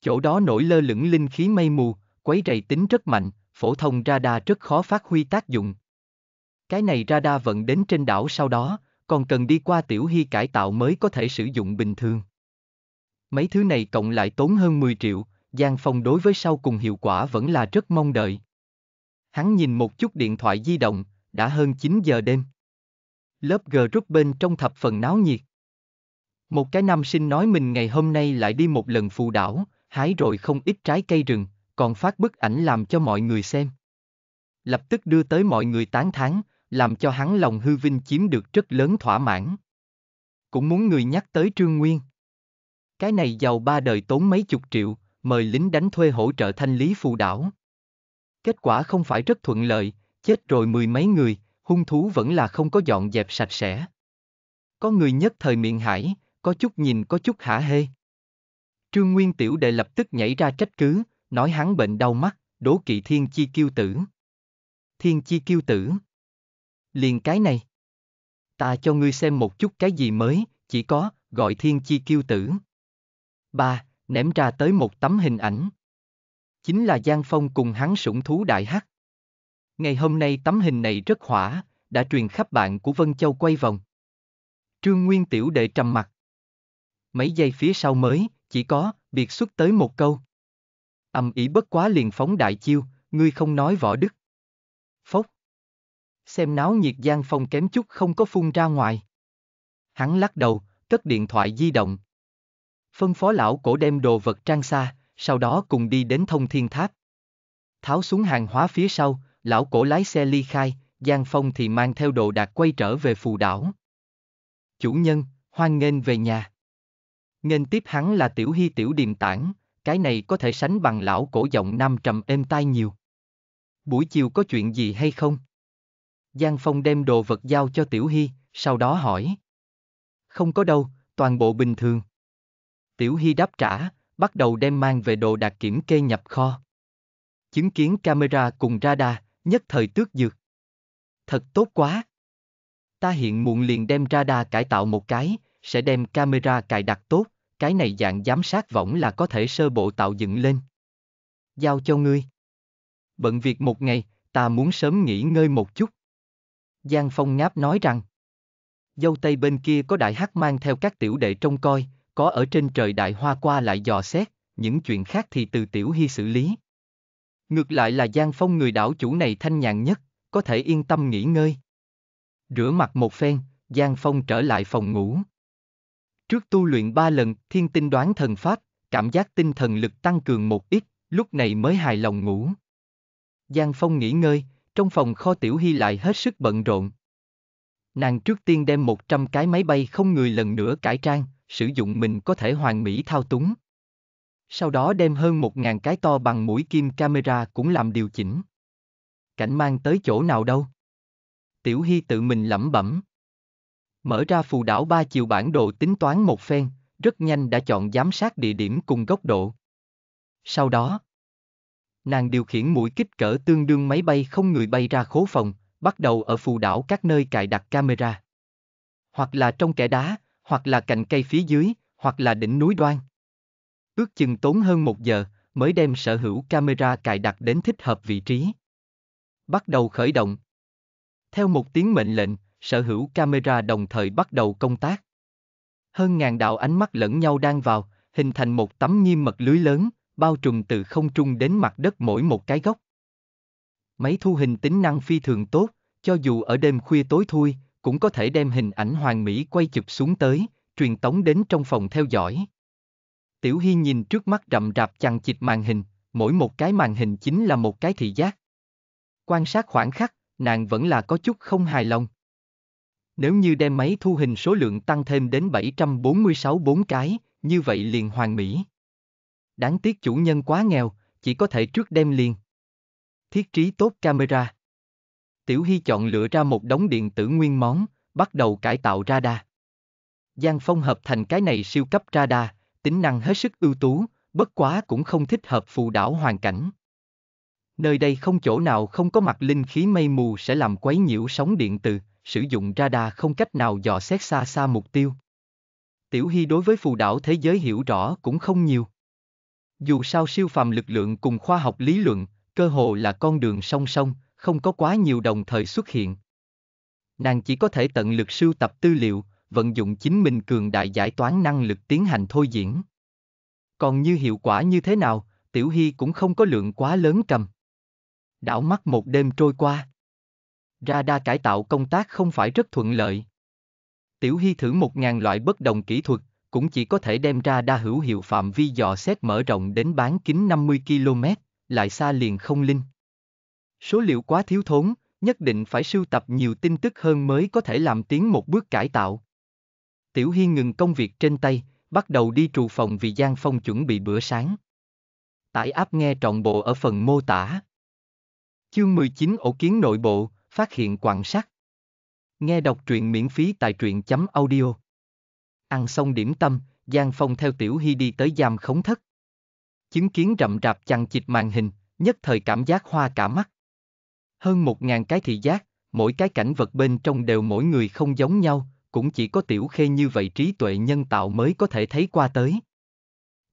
Speaker 1: Chỗ đó nổi lơ lửng linh khí mây mù, quấy rầy tính rất mạnh, phổ thông radar rất khó phát huy tác dụng. Cái này radar vận đến trên đảo sau đó, còn cần đi qua tiểu hy cải tạo mới có thể sử dụng bình thường. Mấy thứ này cộng lại tốn hơn 10 triệu, Giang Phong đối với sau cùng hiệu quả vẫn là rất mong đợi. Hắn nhìn một chút điện thoại di động, đã hơn 9 giờ đêm. Lớp G rút bên trong thập phần náo nhiệt. Một cái nam sinh nói mình ngày hôm nay lại đi một lần phù đảo, hái rồi không ít trái cây rừng, còn phát bức ảnh làm cho mọi người xem. Lập tức đưa tới mọi người tán thán, làm cho hắn lòng hư vinh chiếm được rất lớn thỏa mãn. Cũng muốn người nhắc tới Trương Nguyên. Cái này giàu ba đời tốn mấy chục triệu, mời lính đánh thuê hỗ trợ thanh lý phù đảo. Kết quả không phải rất thuận lợi, chết rồi mười mấy người, hung thú vẫn là không có dọn dẹp sạch sẽ. Có người nhất thời miệng hải, có chút nhìn có chút hả hê. Trương Nguyên Tiểu Đệ lập tức nhảy ra trách cứ, nói hắn bệnh đau mắt, đố kỵ thiên chi kiêu tử. Thiên chi kiêu tử. Liền cái này. Ta cho ngươi xem một chút cái gì mới, chỉ có, gọi thiên chi kiêu tử. Ba, ném ra tới một tấm hình ảnh. Chính là Giang Phong cùng hắn sủng thú đại hắc. Ngày hôm nay tấm hình này rất hỏa, đã truyền khắp bạn của Vân Châu quay vòng. Trương Nguyên Tiểu Đệ trầm mặt, mấy giây phía sau mới, chỉ có, biệt xuất tới một câu. Âm ý bất quá liền phóng đại chiêu, ngươi không nói võ đức. Phốc. Xem náo nhiệt gian phong kém chút không có phun ra ngoài. Hắn lắc đầu, cất điện thoại di động. Phân phó lão cổ đem đồ vật trang xa, sau đó cùng đi đến thông thiên tháp. Tháo xuống hàng hóa phía sau, lão cổ lái xe ly khai, Giang Phong thì mang theo đồ đạc quay trở về phù đảo. Chủ nhân, hoan nghênh về nhà. Nên tiếp hắn là Tiểu Hy Tiểu Điềm Tản, cái này có thể sánh bằng lão cổ giọng nam trầm êm tai nhiều. Buổi chiều có chuyện gì hay không? Giang Phong đem đồ vật giao cho Tiểu Hy, sau đó hỏi. Không có đâu, toàn bộ bình thường. Tiểu Hy đáp trả, bắt đầu đem mang về đồ đạc kiểm kê nhập kho. Chứng kiến camera cùng radar, nhất thời tước dược. Thật tốt quá. Ta hiện muộn liền đem radar cải tạo một cái, sẽ đem camera cài đặt tốt cái này dạng giám sát võng là có thể sơ bộ tạo dựng lên. Giao cho ngươi. Bận việc một ngày, ta muốn sớm nghỉ ngơi một chút. Giang Phong Ngáp nói rằng, dâu tây bên kia có đại hắc mang theo các tiểu đệ trông coi, có ở trên trời đại hoa qua lại dò xét, những chuyện khác thì từ tiểu hy xử lý. Ngược lại là Giang Phong người đảo chủ này thanh nhàn nhất, có thể yên tâm nghỉ ngơi. Rửa mặt một phen, Giang Phong trở lại phòng ngủ. Trước tu luyện ba lần thiên tinh đoán thần pháp, cảm giác tinh thần lực tăng cường một ít, lúc này mới hài lòng ngủ. Giang Phong nghỉ ngơi, trong phòng kho Tiểu Hy lại hết sức bận rộn. Nàng trước tiên đem một trăm cái máy bay không người lần nữa cải trang, sử dụng mình có thể hoàn mỹ thao túng. Sau đó đem hơn một ngàn cái to bằng mũi kim camera cũng làm điều chỉnh. Cảnh mang tới chỗ nào đâu? Tiểu Hy tự mình lẩm bẩm. Mở ra phù đảo ba chiều bản đồ tính toán một phen, rất nhanh đã chọn giám sát địa điểm cùng góc độ. Sau đó, nàng điều khiển mũi kích cỡ tương đương máy bay không người bay ra khố phòng, bắt đầu ở phù đảo các nơi cài đặt camera. Hoặc là trong kẻ đá, hoặc là cành cây phía dưới, hoặc là đỉnh núi đoan. Ước chừng tốn hơn một giờ, mới đem sở hữu camera cài đặt đến thích hợp vị trí. Bắt đầu khởi động. Theo một tiếng mệnh lệnh, sở hữu camera đồng thời bắt đầu công tác. Hơn ngàn đạo ánh mắt lẫn nhau đang vào, hình thành một tấm nghiêm mật lưới lớn, bao trùm từ không trung đến mặt đất mỗi một cái góc. Máy thu hình tính năng phi thường tốt, cho dù ở đêm khuya tối thui, cũng có thể đem hình ảnh hoàng mỹ quay chụp xuống tới, truyền tống đến trong phòng theo dõi. Tiểu Hy nhìn trước mắt rậm rạp chằng chịt màn hình, mỗi một cái màn hình chính là một cái thị giác. Quan sát khoảng khắc, nàng vẫn là có chút không hài lòng. Nếu như đem máy thu hình số lượng tăng thêm đến 746-4 cái, như vậy liền hoàn mỹ. Đáng tiếc chủ nhân quá nghèo, chỉ có thể trước đem liền. Thiết trí tốt camera. Tiểu Hy chọn lựa ra một đống điện tử nguyên món, bắt đầu cải tạo radar. Giang Phong hợp thành cái này siêu cấp radar, tính năng hết sức ưu tú, bất quá cũng không thích hợp phù đảo hoàn cảnh. Nơi đây không chỗ nào không có mặt linh khí mây mù sẽ làm quấy nhiễu sóng điện từ, sử dụng radar không cách nào dò xét xa xa mục tiêu. Tiểu Hy đối với phù đảo thế giới hiểu rõ cũng không nhiều. Dù sao siêu phàm lực lượng cùng khoa học lý luận, cơ hồ là con đường song song, không có quá nhiều đồng thời xuất hiện. Nàng chỉ có thể tận lực sưu tập tư liệu, vận dụng chính mình cường đại giải toán năng lực tiến hành thôi diễn. Còn như hiệu quả như thế nào, Tiểu Hy cũng không có lượng quá lớn cầm. Đảo mắt một đêm trôi qua. Radar cải tạo công tác không phải rất thuận lợi. Tiểu Hy thử một ngàn loại bất đồng kỹ thuật, cũng chỉ có thể đem ra đa hữu hiệu phạm vi dò xét mở rộng đến bán kính 50 km, lại xa liền không linh. Số liệu quá thiếu thốn, nhất định phải sưu tập nhiều tin tức hơn mới có thể làm tiến một bước cải tạo. Tiểu Hy ngừng công việc trên tay, bắt đầu đi trù phòng vì Giang Phong chuẩn bị bữa sáng. Tải áp nghe trọn bộ ở phần mô tả. Chương 19 ổ kiến nội bộ, phát hiện quặng sắt. Nghe đọc truyện miễn phí tại truyện chấm audio. Ăn xong điểm tâm, Giang Phong theo Tiểu Hy đi tới giam khống thất. Chứng kiến rậm rạp chằng chịt màn hình, nhất thời cảm giác hoa cả mắt. Hơn một ngàn cái thị giác, mỗi cái cảnh vật bên trong đều mỗi người không giống nhau, cũng chỉ có Tiểu Khê như vậy trí tuệ nhân tạo mới có thể thấy qua tới.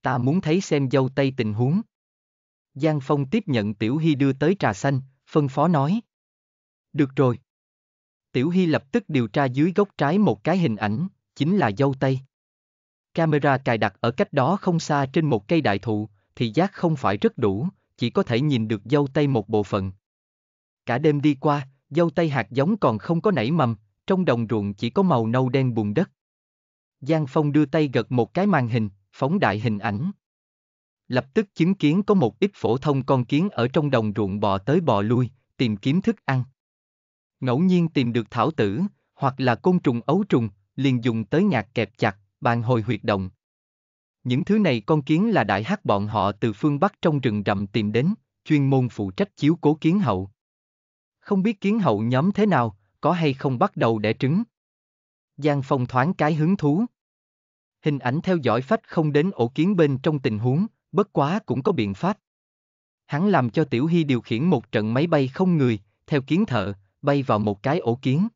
Speaker 1: Ta muốn thấy xem dâu tây tình huống. Giang Phong tiếp nhận Tiểu Hy đưa tới trà xanh, phân phó nói. Được rồi. Tiểu Hy lập tức điều tra dưới gốc trái một cái hình ảnh, chính là dâu tây. Camera cài đặt ở cách đó không xa trên một cây đại thụ, thì giác không phải rất đủ, chỉ có thể nhìn được dâu tây một bộ phận. Cả đêm đi qua, dâu tây hạt giống còn không có nảy mầm, trong đồng ruộng chỉ có màu nâu đen bùn đất. Giang Phong đưa tay gật một cái màn hình, phóng đại hình ảnh. Lập tức chứng kiến có một ít phổ thông con kiến ở trong đồng ruộng bò tới bò lui, tìm kiếm thức ăn. Ngẫu nhiên tìm được thảo tử, hoặc là côn trùng ấu trùng, liền dùng tới ngạc kẹp chặt, bàn hồi huyệt động. Những thứ này con kiến là đại hát bọn họ từ phương Bắc trong rừng rậm tìm đến, chuyên môn phụ trách chiếu cố kiến hậu. Không biết kiến hậu nhóm thế nào, có hay không bắt đầu đẻ trứng. Giang Phong thoáng cái hứng thú. Hình ảnh theo dõi phách không đến ổ kiến bên trong tình huống, bất quá cũng có biện pháp. Hắn làm cho Tiểu Hy điều khiển một trận máy bay không người, theo kiến thợ, bay vào một cái ổ kiến.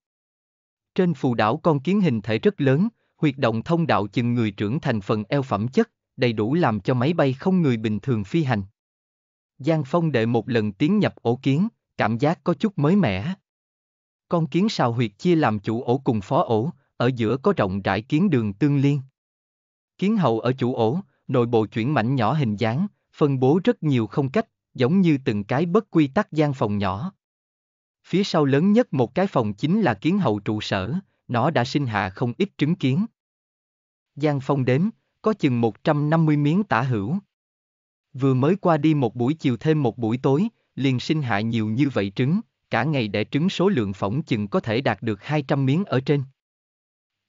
Speaker 1: Trên phù đảo con kiến hình thể rất lớn, huyệt động thông đạo chừng người trưởng thành phần eo phẩm chất, đầy đủ làm cho máy bay không người bình thường phi hành. Giang Phong đệ một lần tiến nhập ổ kiến, cảm giác có chút mới mẻ. Con kiến sao huyệt chia làm chủ ổ cùng phó ổ, ở giữa có rộng rãi kiến đường tương liên. Kiến hậu ở chủ ổ, nội bộ chuyển mảnh nhỏ hình dáng, phân bố rất nhiều không cách, giống như từng cái bất quy tắc gian phòng nhỏ. Phía sau lớn nhất một cái phòng chính là kiến hậu trụ sở, nó đã sinh hạ không ít trứng kiến. Giang Phong đếm, có chừng 150 miếng tả hữu. Vừa mới qua đi một buổi chiều thêm một buổi tối, liền sinh hạ nhiều như vậy trứng, cả ngày đẻ trứng số lượng phỏng chừng có thể đạt được 200 miếng ở trên.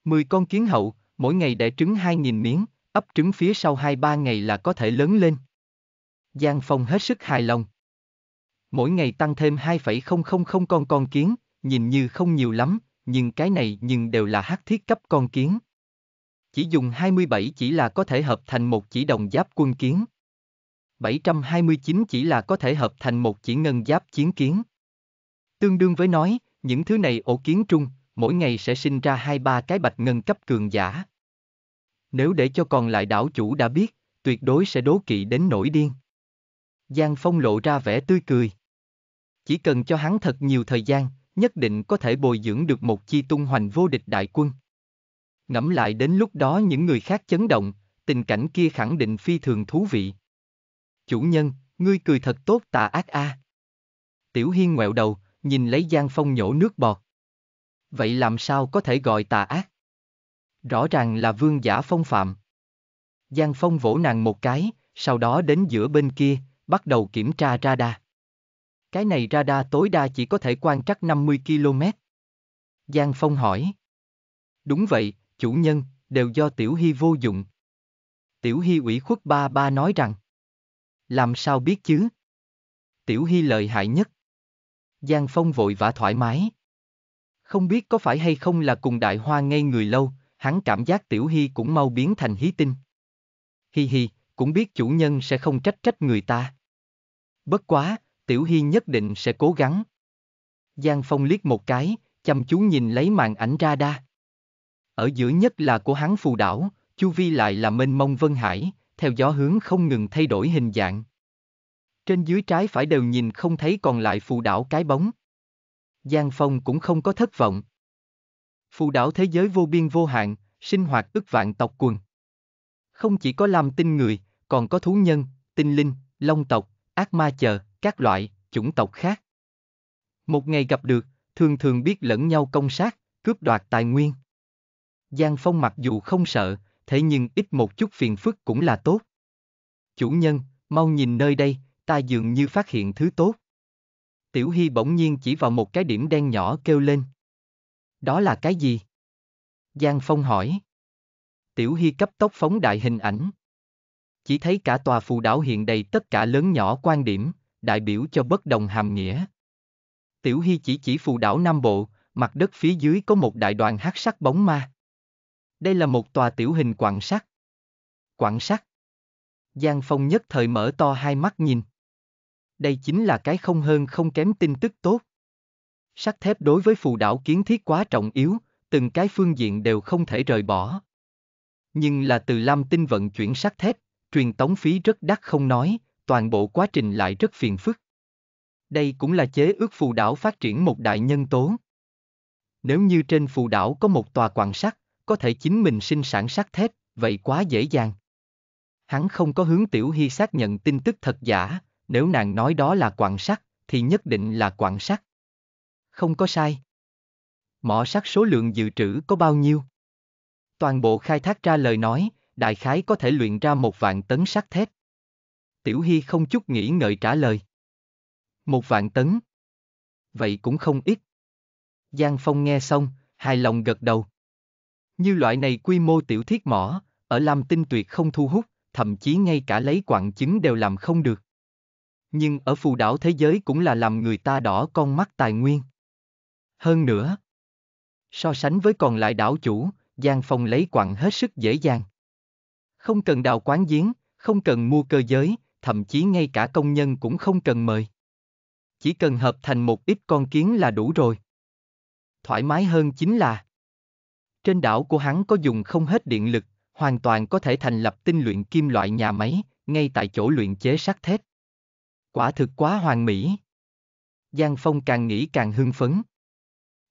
Speaker 1: 10 con kiến hậu, mỗi ngày đẻ trứng 2.000 miếng, ấp trứng phía sau 2-3 ngày là có thể lớn lên. Giang Phong hết sức hài lòng mỗi ngày tăng thêm 2,000 con con kiến, nhìn như không nhiều lắm, nhưng cái này nhưng đều là hắc thiết cấp con kiến. Chỉ dùng 27 chỉ là có thể hợp thành một chỉ đồng giáp quân kiến. 729 chỉ là có thể hợp thành một chỉ ngân giáp chiến kiến. Tương đương với nói, những thứ này ổ kiến trung, mỗi ngày sẽ sinh ra hai ba cái bạch ngân cấp cường giả. Nếu để cho còn lại đảo chủ đã biết, tuyệt đối sẽ đố kỵ đến nổi điên. Giang Phong lộ ra vẻ tươi cười. Chỉ cần cho hắn thật nhiều thời gian, nhất định có thể bồi dưỡng được một chi tung hoành vô địch đại quân. Ngẫm lại đến lúc đó những người khác chấn động, tình cảnh kia khẳng định phi thường thú vị. Chủ nhân, ngươi cười thật tốt tà ác a. Tiểu Hiên ngoẹo đầu, nhìn lấy Giang Phong nhổ nước bọt. Vậy làm sao có thể gọi tà ác? Rõ ràng là vương giả phong phạm. Giang Phong vỗ nàng một cái, sau đó đến giữa bên kia, bắt đầu kiểm tra radar. Cái này radar tối đa chỉ có thể quan trắc 50 km. Giang Phong hỏi. Đúng vậy, chủ nhân, đều do Tiểu Hy vô dụng. Tiểu Hy ủy khuất ba ba nói rằng. Làm sao biết chứ? Tiểu Hy lợi hại nhất. Giang Phong vội vã thoải mái. Không biết có phải hay không là cùng đại hoa ngây người lâu, hắn cảm giác Tiểu Hy cũng mau biến thành hí tinh. Hi hi cũng biết chủ nhân sẽ không trách trách người ta. Bất quá, Tiểu Hy nhất định sẽ cố gắng. Giang Phong liếc một cái, chăm chú nhìn lấy màn ảnh ra đa. Ở giữa nhất là của hắn phù đảo, chu vi lại là mênh mông vân hải, theo gió hướng không ngừng thay đổi hình dạng. Trên dưới trái phải đều nhìn không thấy còn lại phù đảo cái bóng. Giang Phong cũng không có thất vọng. Phù đảo thế giới vô biên vô hạn, sinh hoạt ức vạn tộc quần. Không chỉ có làm tin người, còn có thú nhân, tinh linh, long tộc, ác ma chờ, các loại, chủng tộc khác. Một ngày gặp được, thường thường biết lẫn nhau công sát, cướp đoạt tài nguyên. Giang Phong mặc dù không sợ, thế nhưng ít một chút phiền phức cũng là tốt. Chủ nhân, mau nhìn nơi đây, ta dường như phát hiện thứ tốt. Tiểu Hy bỗng nhiên chỉ vào một cái điểm đen nhỏ kêu lên. Đó là cái gì? Giang Phong hỏi. Tiểu Hy cấp tốc phóng đại hình ảnh chỉ thấy cả tòa phù đảo hiện đầy tất cả lớn nhỏ quan điểm, đại biểu cho bất đồng hàm nghĩa. Tiểu Hy chỉ chỉ phù đảo Nam Bộ, mặt đất phía dưới có một đại đoàn hát sắc bóng ma. Đây là một tòa tiểu hình quặng sắt. Quặng sắt. Giang Phong nhất thời mở to hai mắt nhìn. Đây chính là cái không hơn không kém tin tức tốt. Sắt thép đối với phù đảo kiến thiết quá trọng yếu, từng cái phương diện đều không thể rời bỏ. Nhưng là từ Lam Tinh vận chuyển sắt thép, truyền tống phí rất đắt không nói, toàn bộ quá trình lại rất phiền phức. Đây cũng là chế ước phù đảo phát triển một đại nhân tố. Nếu như trên phù đảo có một tòa quan sắt, có thể chính mình sinh sản sắt thép, vậy quá dễ dàng. Hắn không có hướng Tiểu Hy xác nhận tin tức thật giả, nếu nàng nói đó là quan sắt, thì nhất định là quan sắt. Không có sai. Mỏ sắt số lượng dự trữ có bao nhiêu? Toàn bộ khai thác ra lời nói, đại khái có thể luyện ra một vạn tấn sắt thép. Tiểu Hy không chút nghĩ ngợi trả lời. Một vạn tấn. Vậy cũng không ít. Giang Phong nghe xong, hài lòng gật đầu. Như loại này quy mô tiểu thiết mỏ, ở Lam Tinh tuyệt không thu hút, thậm chí ngay cả lấy quặng chứng đều làm không được. Nhưng ở phù đảo thế giới cũng là làm người ta đỏ con mắt tài nguyên. Hơn nữa, so sánh với còn lại đảo chủ, Giang Phong lấy quặng hết sức dễ dàng không cần đào quán giếng, không cần mua cơ giới, thậm chí ngay cả công nhân cũng không cần mời. Chỉ cần hợp thành một ít con kiến là đủ rồi. Thoải mái hơn chính là trên đảo của hắn có dùng không hết điện lực, hoàn toàn có thể thành lập tinh luyện kim loại nhà máy, ngay tại chỗ luyện chế sắt thép. Quả thực quá hoàn mỹ. Giang Phong càng nghĩ càng hưng phấn.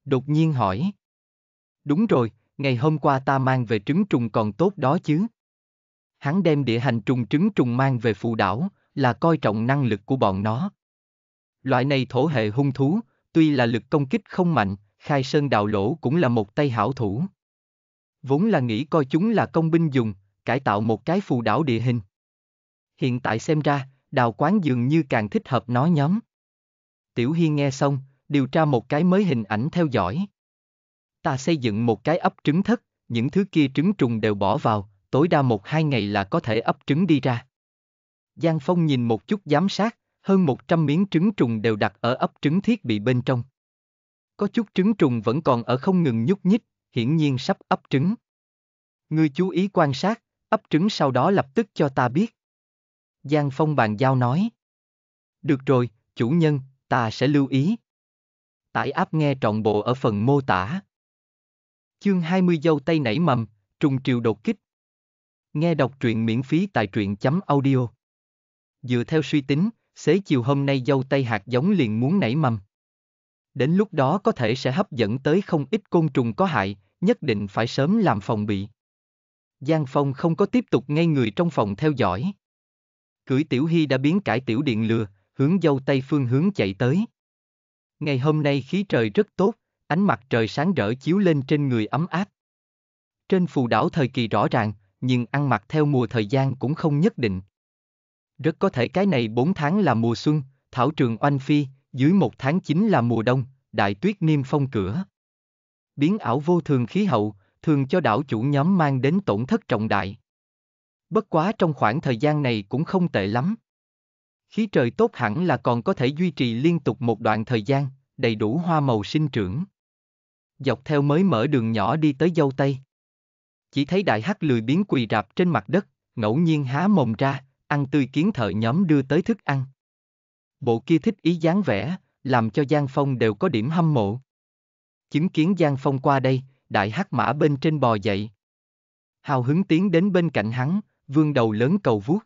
Speaker 1: Đột nhiên hỏi. Đúng rồi, ngày hôm qua ta mang về trứng trùng còn tốt đó chứ, hắn đem địa hành trùng trứng trùng mang về phụ đảo, là coi trọng năng lực của bọn nó. Loại này thổ hệ hung thú, tuy là lực công kích không mạnh, khai sơn đào lỗ cũng là một tay hảo thủ. Vốn là nghĩ coi chúng là công binh dùng, cải tạo một cái phù đảo địa hình. Hiện tại xem ra, đào quán dường như càng thích hợp nó nhóm. Tiểu Hiên nghe xong, điều tra một cái mới hình ảnh theo dõi. Ta xây dựng một cái ấp trứng thất, những thứ kia trứng trùng đều bỏ vào, tối đa một hai ngày là có thể ấp trứng đi ra. Giang Phong nhìn một chút giám sát, hơn 100 miếng trứng trùng đều đặt ở ấp trứng thiết bị bên trong. Có chút trứng trùng vẫn còn ở không ngừng nhúc nhích, hiển nhiên sắp ấp trứng. Ngươi chú ý quan sát, ấp trứng sau đó lập tức cho ta biết. Giang Phong bàn giao nói. Được rồi, chủ nhân, ta sẽ lưu ý. Tải áp nghe trọn bộ ở phần mô tả. Chương 20 dâu tây nảy mầm, trùng triều đột kích, Nghe đọc truyện miễn phí tại truyện chấm audio. Dựa theo suy tính, xế chiều hôm nay dâu tây hạt giống liền muốn nảy mầm. Đến lúc đó có thể sẽ hấp dẫn tới không ít côn trùng có hại, nhất định phải sớm làm phòng bị. Giang Phong không có tiếp tục ngay người trong phòng theo dõi. Cưỡi Tiểu Hy đã biến cải tiểu điện lừa, hướng dâu tây phương hướng chạy tới. Ngày hôm nay khí trời rất tốt, ánh mặt trời sáng rỡ chiếu lên trên người ấm áp. Trên phù đảo thời kỳ rõ ràng, nhưng ăn mặc theo mùa thời gian cũng không nhất định. Rất có thể cái này 4 tháng là mùa xuân, thảo trường oanh phi, dưới một tháng chính là mùa đông, đại tuyết niêm phong cửa. Biến ảo vô thường khí hậu, thường cho đảo chủ nhóm mang đến tổn thất trọng đại. Bất quá trong khoảng thời gian này cũng không tệ lắm. Khí trời tốt hẳn là còn có thể duy trì liên tục một đoạn thời gian, đầy đủ hoa màu sinh trưởng. Dọc theo mới mở đường nhỏ đi tới dâu Tây chỉ thấy đại hắc lười biến quỳ rạp trên mặt đất, ngẫu nhiên há mồm ra, ăn tươi kiến thợ nhóm đưa tới thức ăn. Bộ kia thích ý dáng vẻ, làm cho Giang Phong đều có điểm hâm mộ. Chứng kiến Giang Phong qua đây, đại hắc mã bên trên bò dậy. Hào hứng tiến đến bên cạnh hắn, vương đầu lớn cầu vuốt.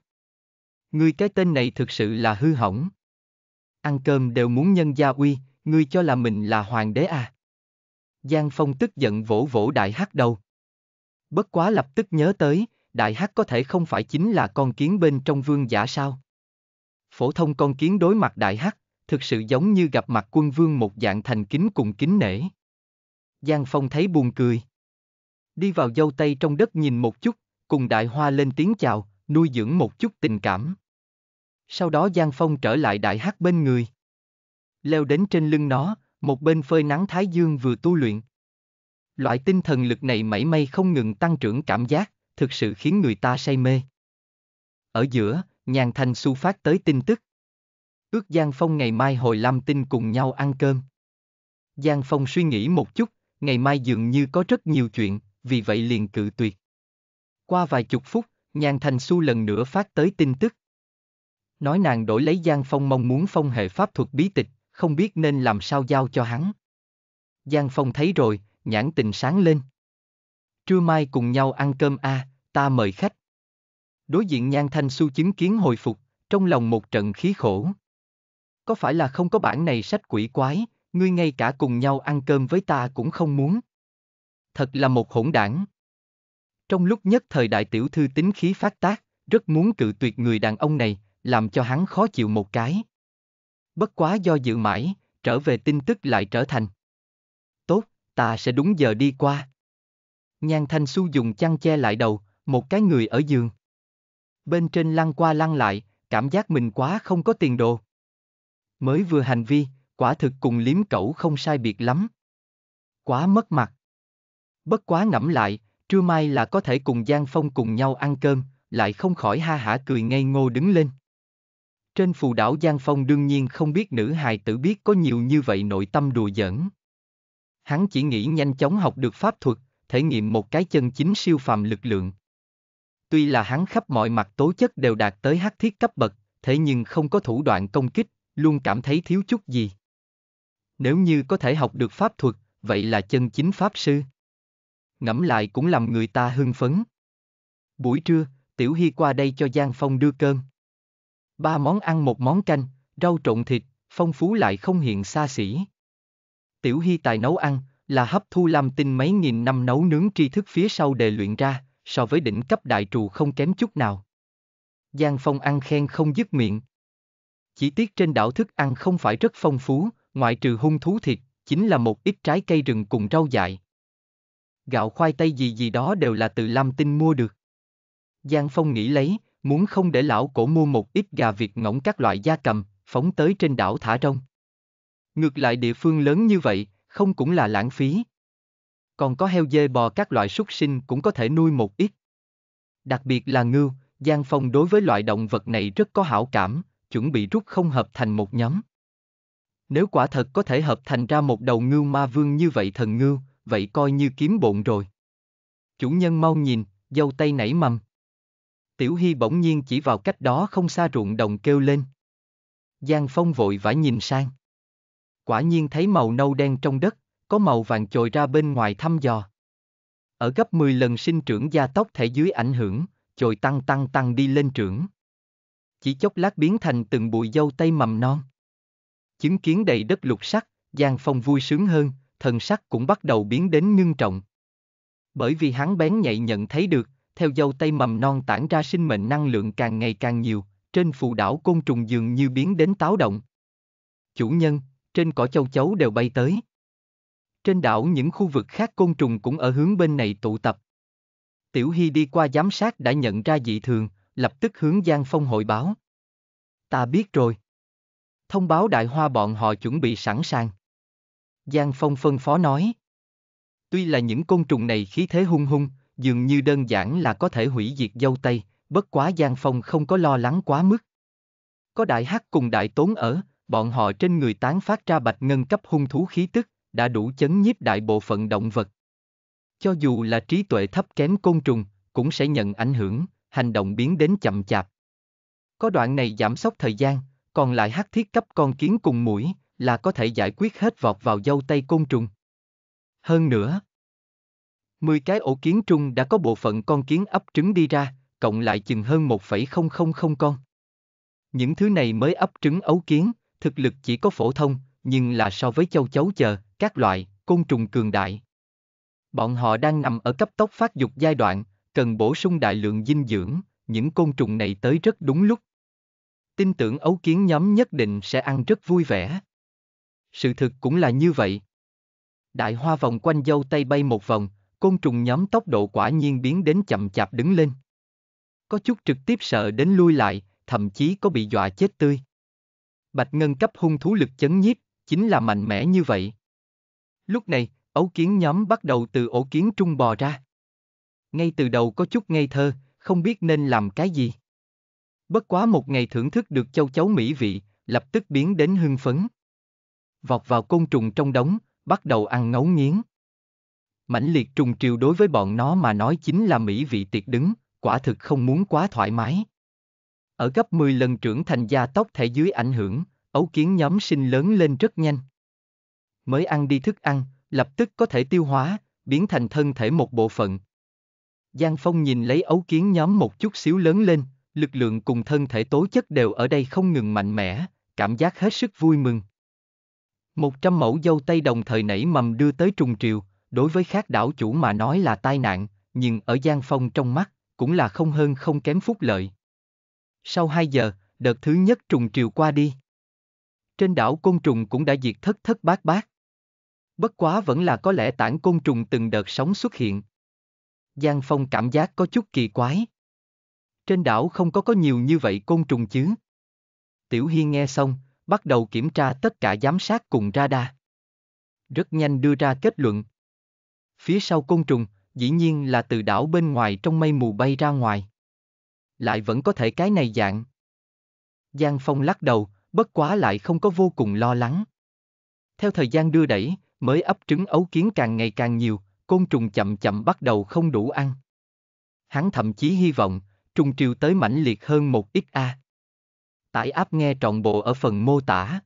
Speaker 1: Ngươi cái tên này thực sự là hư hỏng. Ăn cơm đều muốn nhân gia uy, ngươi cho là mình là hoàng đế à. Giang Phong tức giận vỗ vỗ đại hắc đầu. Bất quá lập tức nhớ tới, đại hắc có thể không phải chính là con kiến bên trong vương giả sao? Phổ thông con kiến đối mặt đại hắc, thực sự giống như gặp mặt quân vương một dạng thành kính cùng kính nể. Giang Phong thấy buồn cười. Đi vào dâu tây trong đất nhìn một chút, cùng đại hoa lên tiếng chào, nuôi dưỡng một chút tình cảm. Sau đó Giang Phong trở lại đại hắc bên người. Leo đến trên lưng nó, một bên phơi nắng thái dương vừa tu luyện, Loại tinh thần lực này mảy may không ngừng tăng trưởng cảm giác, thực sự khiến người ta say mê. Ở giữa, nhàn thành su phát tới tin tức. Ước Giang Phong ngày mai hồi Lam Tinh cùng nhau ăn cơm. Giang Phong suy nghĩ một chút, ngày mai dường như có rất nhiều chuyện, vì vậy liền cự tuyệt. Qua vài chục phút, nhàn thành su lần nữa phát tới tin tức. Nói nàng đổi lấy Giang Phong mong muốn phong hệ pháp thuật bí tịch, không biết nên làm sao giao cho hắn. Giang Phong thấy rồi, nhãn tình sáng lên. Trưa mai cùng nhau ăn cơm a, à, ta mời khách. Đối diện Nhan Thanh Xu chứng kiến hồi phục, trong lòng một trận khí khổ. Có phải là không có bản này sách quỷ quái, ngươi ngay cả cùng nhau ăn cơm với ta cũng không muốn. Thật là một hỗn đảng. Trong lúc nhất thời đại tiểu thư tính khí phát tác, rất muốn cự tuyệt người đàn ông này, làm cho hắn khó chịu một cái. Bất quá do dự mãi, trở về tin tức lại trở thành ta sẽ đúng giờ đi qua. Nhan Thanh Xu dùng chăn che lại đầu, một cái người ở giường. Bên trên lăn qua lăn lại, cảm giác mình quá không có tiền đồ. Mới vừa hành vi, quả thực cùng liếm cẩu không sai biệt lắm. Quá mất mặt. Bất quá ngẫm lại, trưa mai là có thể cùng Giang Phong cùng nhau ăn cơm, lại không khỏi ha hả cười ngây ngô đứng lên. Trên phù đảo Giang Phong đương nhiên không biết nữ hài tử biết có nhiều như vậy nội tâm đùa giỡn hắn chỉ nghĩ nhanh chóng học được pháp thuật, thể nghiệm một cái chân chính siêu phàm lực lượng. Tuy là hắn khắp mọi mặt tố chất đều đạt tới hắc thiết cấp bậc, thế nhưng không có thủ đoạn công kích, luôn cảm thấy thiếu chút gì. Nếu như có thể học được pháp thuật, vậy là chân chính pháp sư. Ngẫm lại cũng làm người ta hưng phấn. Buổi trưa, Tiểu Hy qua đây cho Giang Phong đưa cơm. Ba món ăn một món canh, rau trộn thịt, phong phú lại không hiện xa xỉ. Tiểu Hy tài nấu ăn là hấp thu lam tinh mấy nghìn năm nấu nướng tri thức phía sau đề luyện ra, so với đỉnh cấp đại trù không kém chút nào. Giang Phong ăn khen không dứt miệng. Chỉ tiếc trên đảo thức ăn không phải rất phong phú, ngoại trừ hung thú thịt, chính là một ít trái cây rừng cùng rau dại. Gạo khoai tây gì gì đó đều là từ Lam Tinh mua được. Giang Phong nghĩ lấy, muốn không để lão cổ mua một ít gà vịt ngỗng các loại gia cầm, phóng tới trên đảo thả rông. Ngược lại địa phương lớn như vậy, không cũng là lãng phí. Còn có heo dê bò các loại súc sinh cũng có thể nuôi một ít. Đặc biệt là ngưu, Giang Phong đối với loại động vật này rất có hảo cảm, chuẩn bị rút không hợp thành một nhóm. Nếu quả thật có thể hợp thành ra một đầu ngưu ma vương như vậy thần ngưu, vậy coi như kiếm bộn rồi. Chủ nhân mau nhìn, dâu tay nảy mầm. Tiểu Hy bỗng nhiên chỉ vào cách đó không xa ruộng đồng kêu lên. Giang Phong vội vã nhìn sang quả nhiên thấy màu nâu đen trong đất, có màu vàng chồi ra bên ngoài thăm dò. Ở gấp 10 lần sinh trưởng gia tốc thể dưới ảnh hưởng, chồi tăng tăng tăng đi lên trưởng. Chỉ chốc lát biến thành từng bụi dâu tây mầm non. Chứng kiến đầy đất lục sắc, Giang Phong vui sướng hơn, thần sắc cũng bắt đầu biến đến ngưng trọng. Bởi vì hắn bén nhạy nhận thấy được, theo dâu tây mầm non tản ra sinh mệnh năng lượng càng ngày càng nhiều, trên phù đảo côn trùng dường như biến đến táo động. Chủ nhân, trên cỏ châu chấu đều bay tới. Trên đảo những khu vực khác côn trùng cũng ở hướng bên này tụ tập. Tiểu Hy đi qua giám sát đã nhận ra dị thường, lập tức hướng Giang Phong hội báo. Ta biết rồi. Thông báo đại hoa bọn họ chuẩn bị sẵn sàng. Giang Phong phân phó nói. Tuy là những côn trùng này khí thế hung hung, dường như đơn giản là có thể hủy diệt dâu tây, bất quá Giang Phong không có lo lắng quá mức. Có đại hắc cùng đại tốn ở, bọn họ trên người tán phát ra bạch ngân cấp hung thú khí tức, đã đủ chấn nhiếp đại bộ phận động vật. Cho dù là trí tuệ thấp kém côn trùng, cũng sẽ nhận ảnh hưởng, hành động biến đến chậm chạp. Có đoạn này giảm sốc thời gian, còn lại hắc thiết cấp con kiến cùng mũi, là có thể giải quyết hết vọt vào dâu tay côn trùng. Hơn nữa, 10 cái ổ kiến trung đã có bộ phận con kiến ấp trứng đi ra, cộng lại chừng hơn 1,000 con. Những thứ này mới ấp trứng ấu kiến, thực lực chỉ có phổ thông, nhưng là so với châu chấu chờ, các loại, côn trùng cường đại. Bọn họ đang nằm ở cấp tốc phát dục giai đoạn, cần bổ sung đại lượng dinh dưỡng, những côn trùng này tới rất đúng lúc. Tin tưởng ấu kiến nhóm nhất định sẽ ăn rất vui vẻ. Sự thực cũng là như vậy. Đại hoa vòng quanh dâu tây bay một vòng, côn trùng nhóm tốc độ quả nhiên biến đến chậm chạp đứng lên. Có chút trực tiếp sợ đến lui lại, thậm chí có bị dọa chết tươi bạch ngân cấp hung thú lực chấn nhiếp, chính là mạnh mẽ như vậy. Lúc này, ấu kiến nhóm bắt đầu từ ổ kiến trung bò ra. Ngay từ đầu có chút ngây thơ, không biết nên làm cái gì. Bất quá một ngày thưởng thức được châu chấu mỹ vị, lập tức biến đến hưng phấn. Vọt vào côn trùng trong đống, bắt đầu ăn ngấu nghiến. Mãnh liệt trùng triều đối với bọn nó mà nói chính là mỹ vị tiệc đứng, quả thực không muốn quá thoải mái. Ở gấp 10 lần trưởng thành da tóc thể dưới ảnh hưởng, ấu kiến nhóm sinh lớn lên rất nhanh. Mới ăn đi thức ăn, lập tức có thể tiêu hóa, biến thành thân thể một bộ phận. Giang Phong nhìn lấy ấu kiến nhóm một chút xíu lớn lên, lực lượng cùng thân thể tố chất đều ở đây không ngừng mạnh mẽ, cảm giác hết sức vui mừng. Một trăm mẫu dâu tây đồng thời nảy mầm đưa tới trùng triều, đối với khác đảo chủ mà nói là tai nạn, nhưng ở Giang Phong trong mắt, cũng là không hơn không kém phúc lợi. Sau 2 giờ, đợt thứ nhất trùng triều qua đi. Trên đảo côn trùng cũng đã diệt thất thất bát bát. Bất quá vẫn là có lẽ tảng côn trùng từng đợt sóng xuất hiện. Giang Phong cảm giác có chút kỳ quái. Trên đảo không có có nhiều như vậy côn trùng chứ. Tiểu Hiên nghe xong, bắt đầu kiểm tra tất cả giám sát cùng radar. Rất nhanh đưa ra kết luận. Phía sau côn trùng, dĩ nhiên là từ đảo bên ngoài trong mây mù bay ra ngoài lại vẫn có thể cái này dạng. Giang Phong lắc đầu, bất quá lại không có vô cùng lo lắng. Theo thời gian đưa đẩy, mới ấp trứng ấu kiến càng ngày càng nhiều, côn trùng chậm chậm bắt đầu không đủ ăn. Hắn thậm chí hy vọng, trùng triều tới mãnh liệt hơn một ít a. À. Tải áp nghe trọn bộ ở phần mô tả.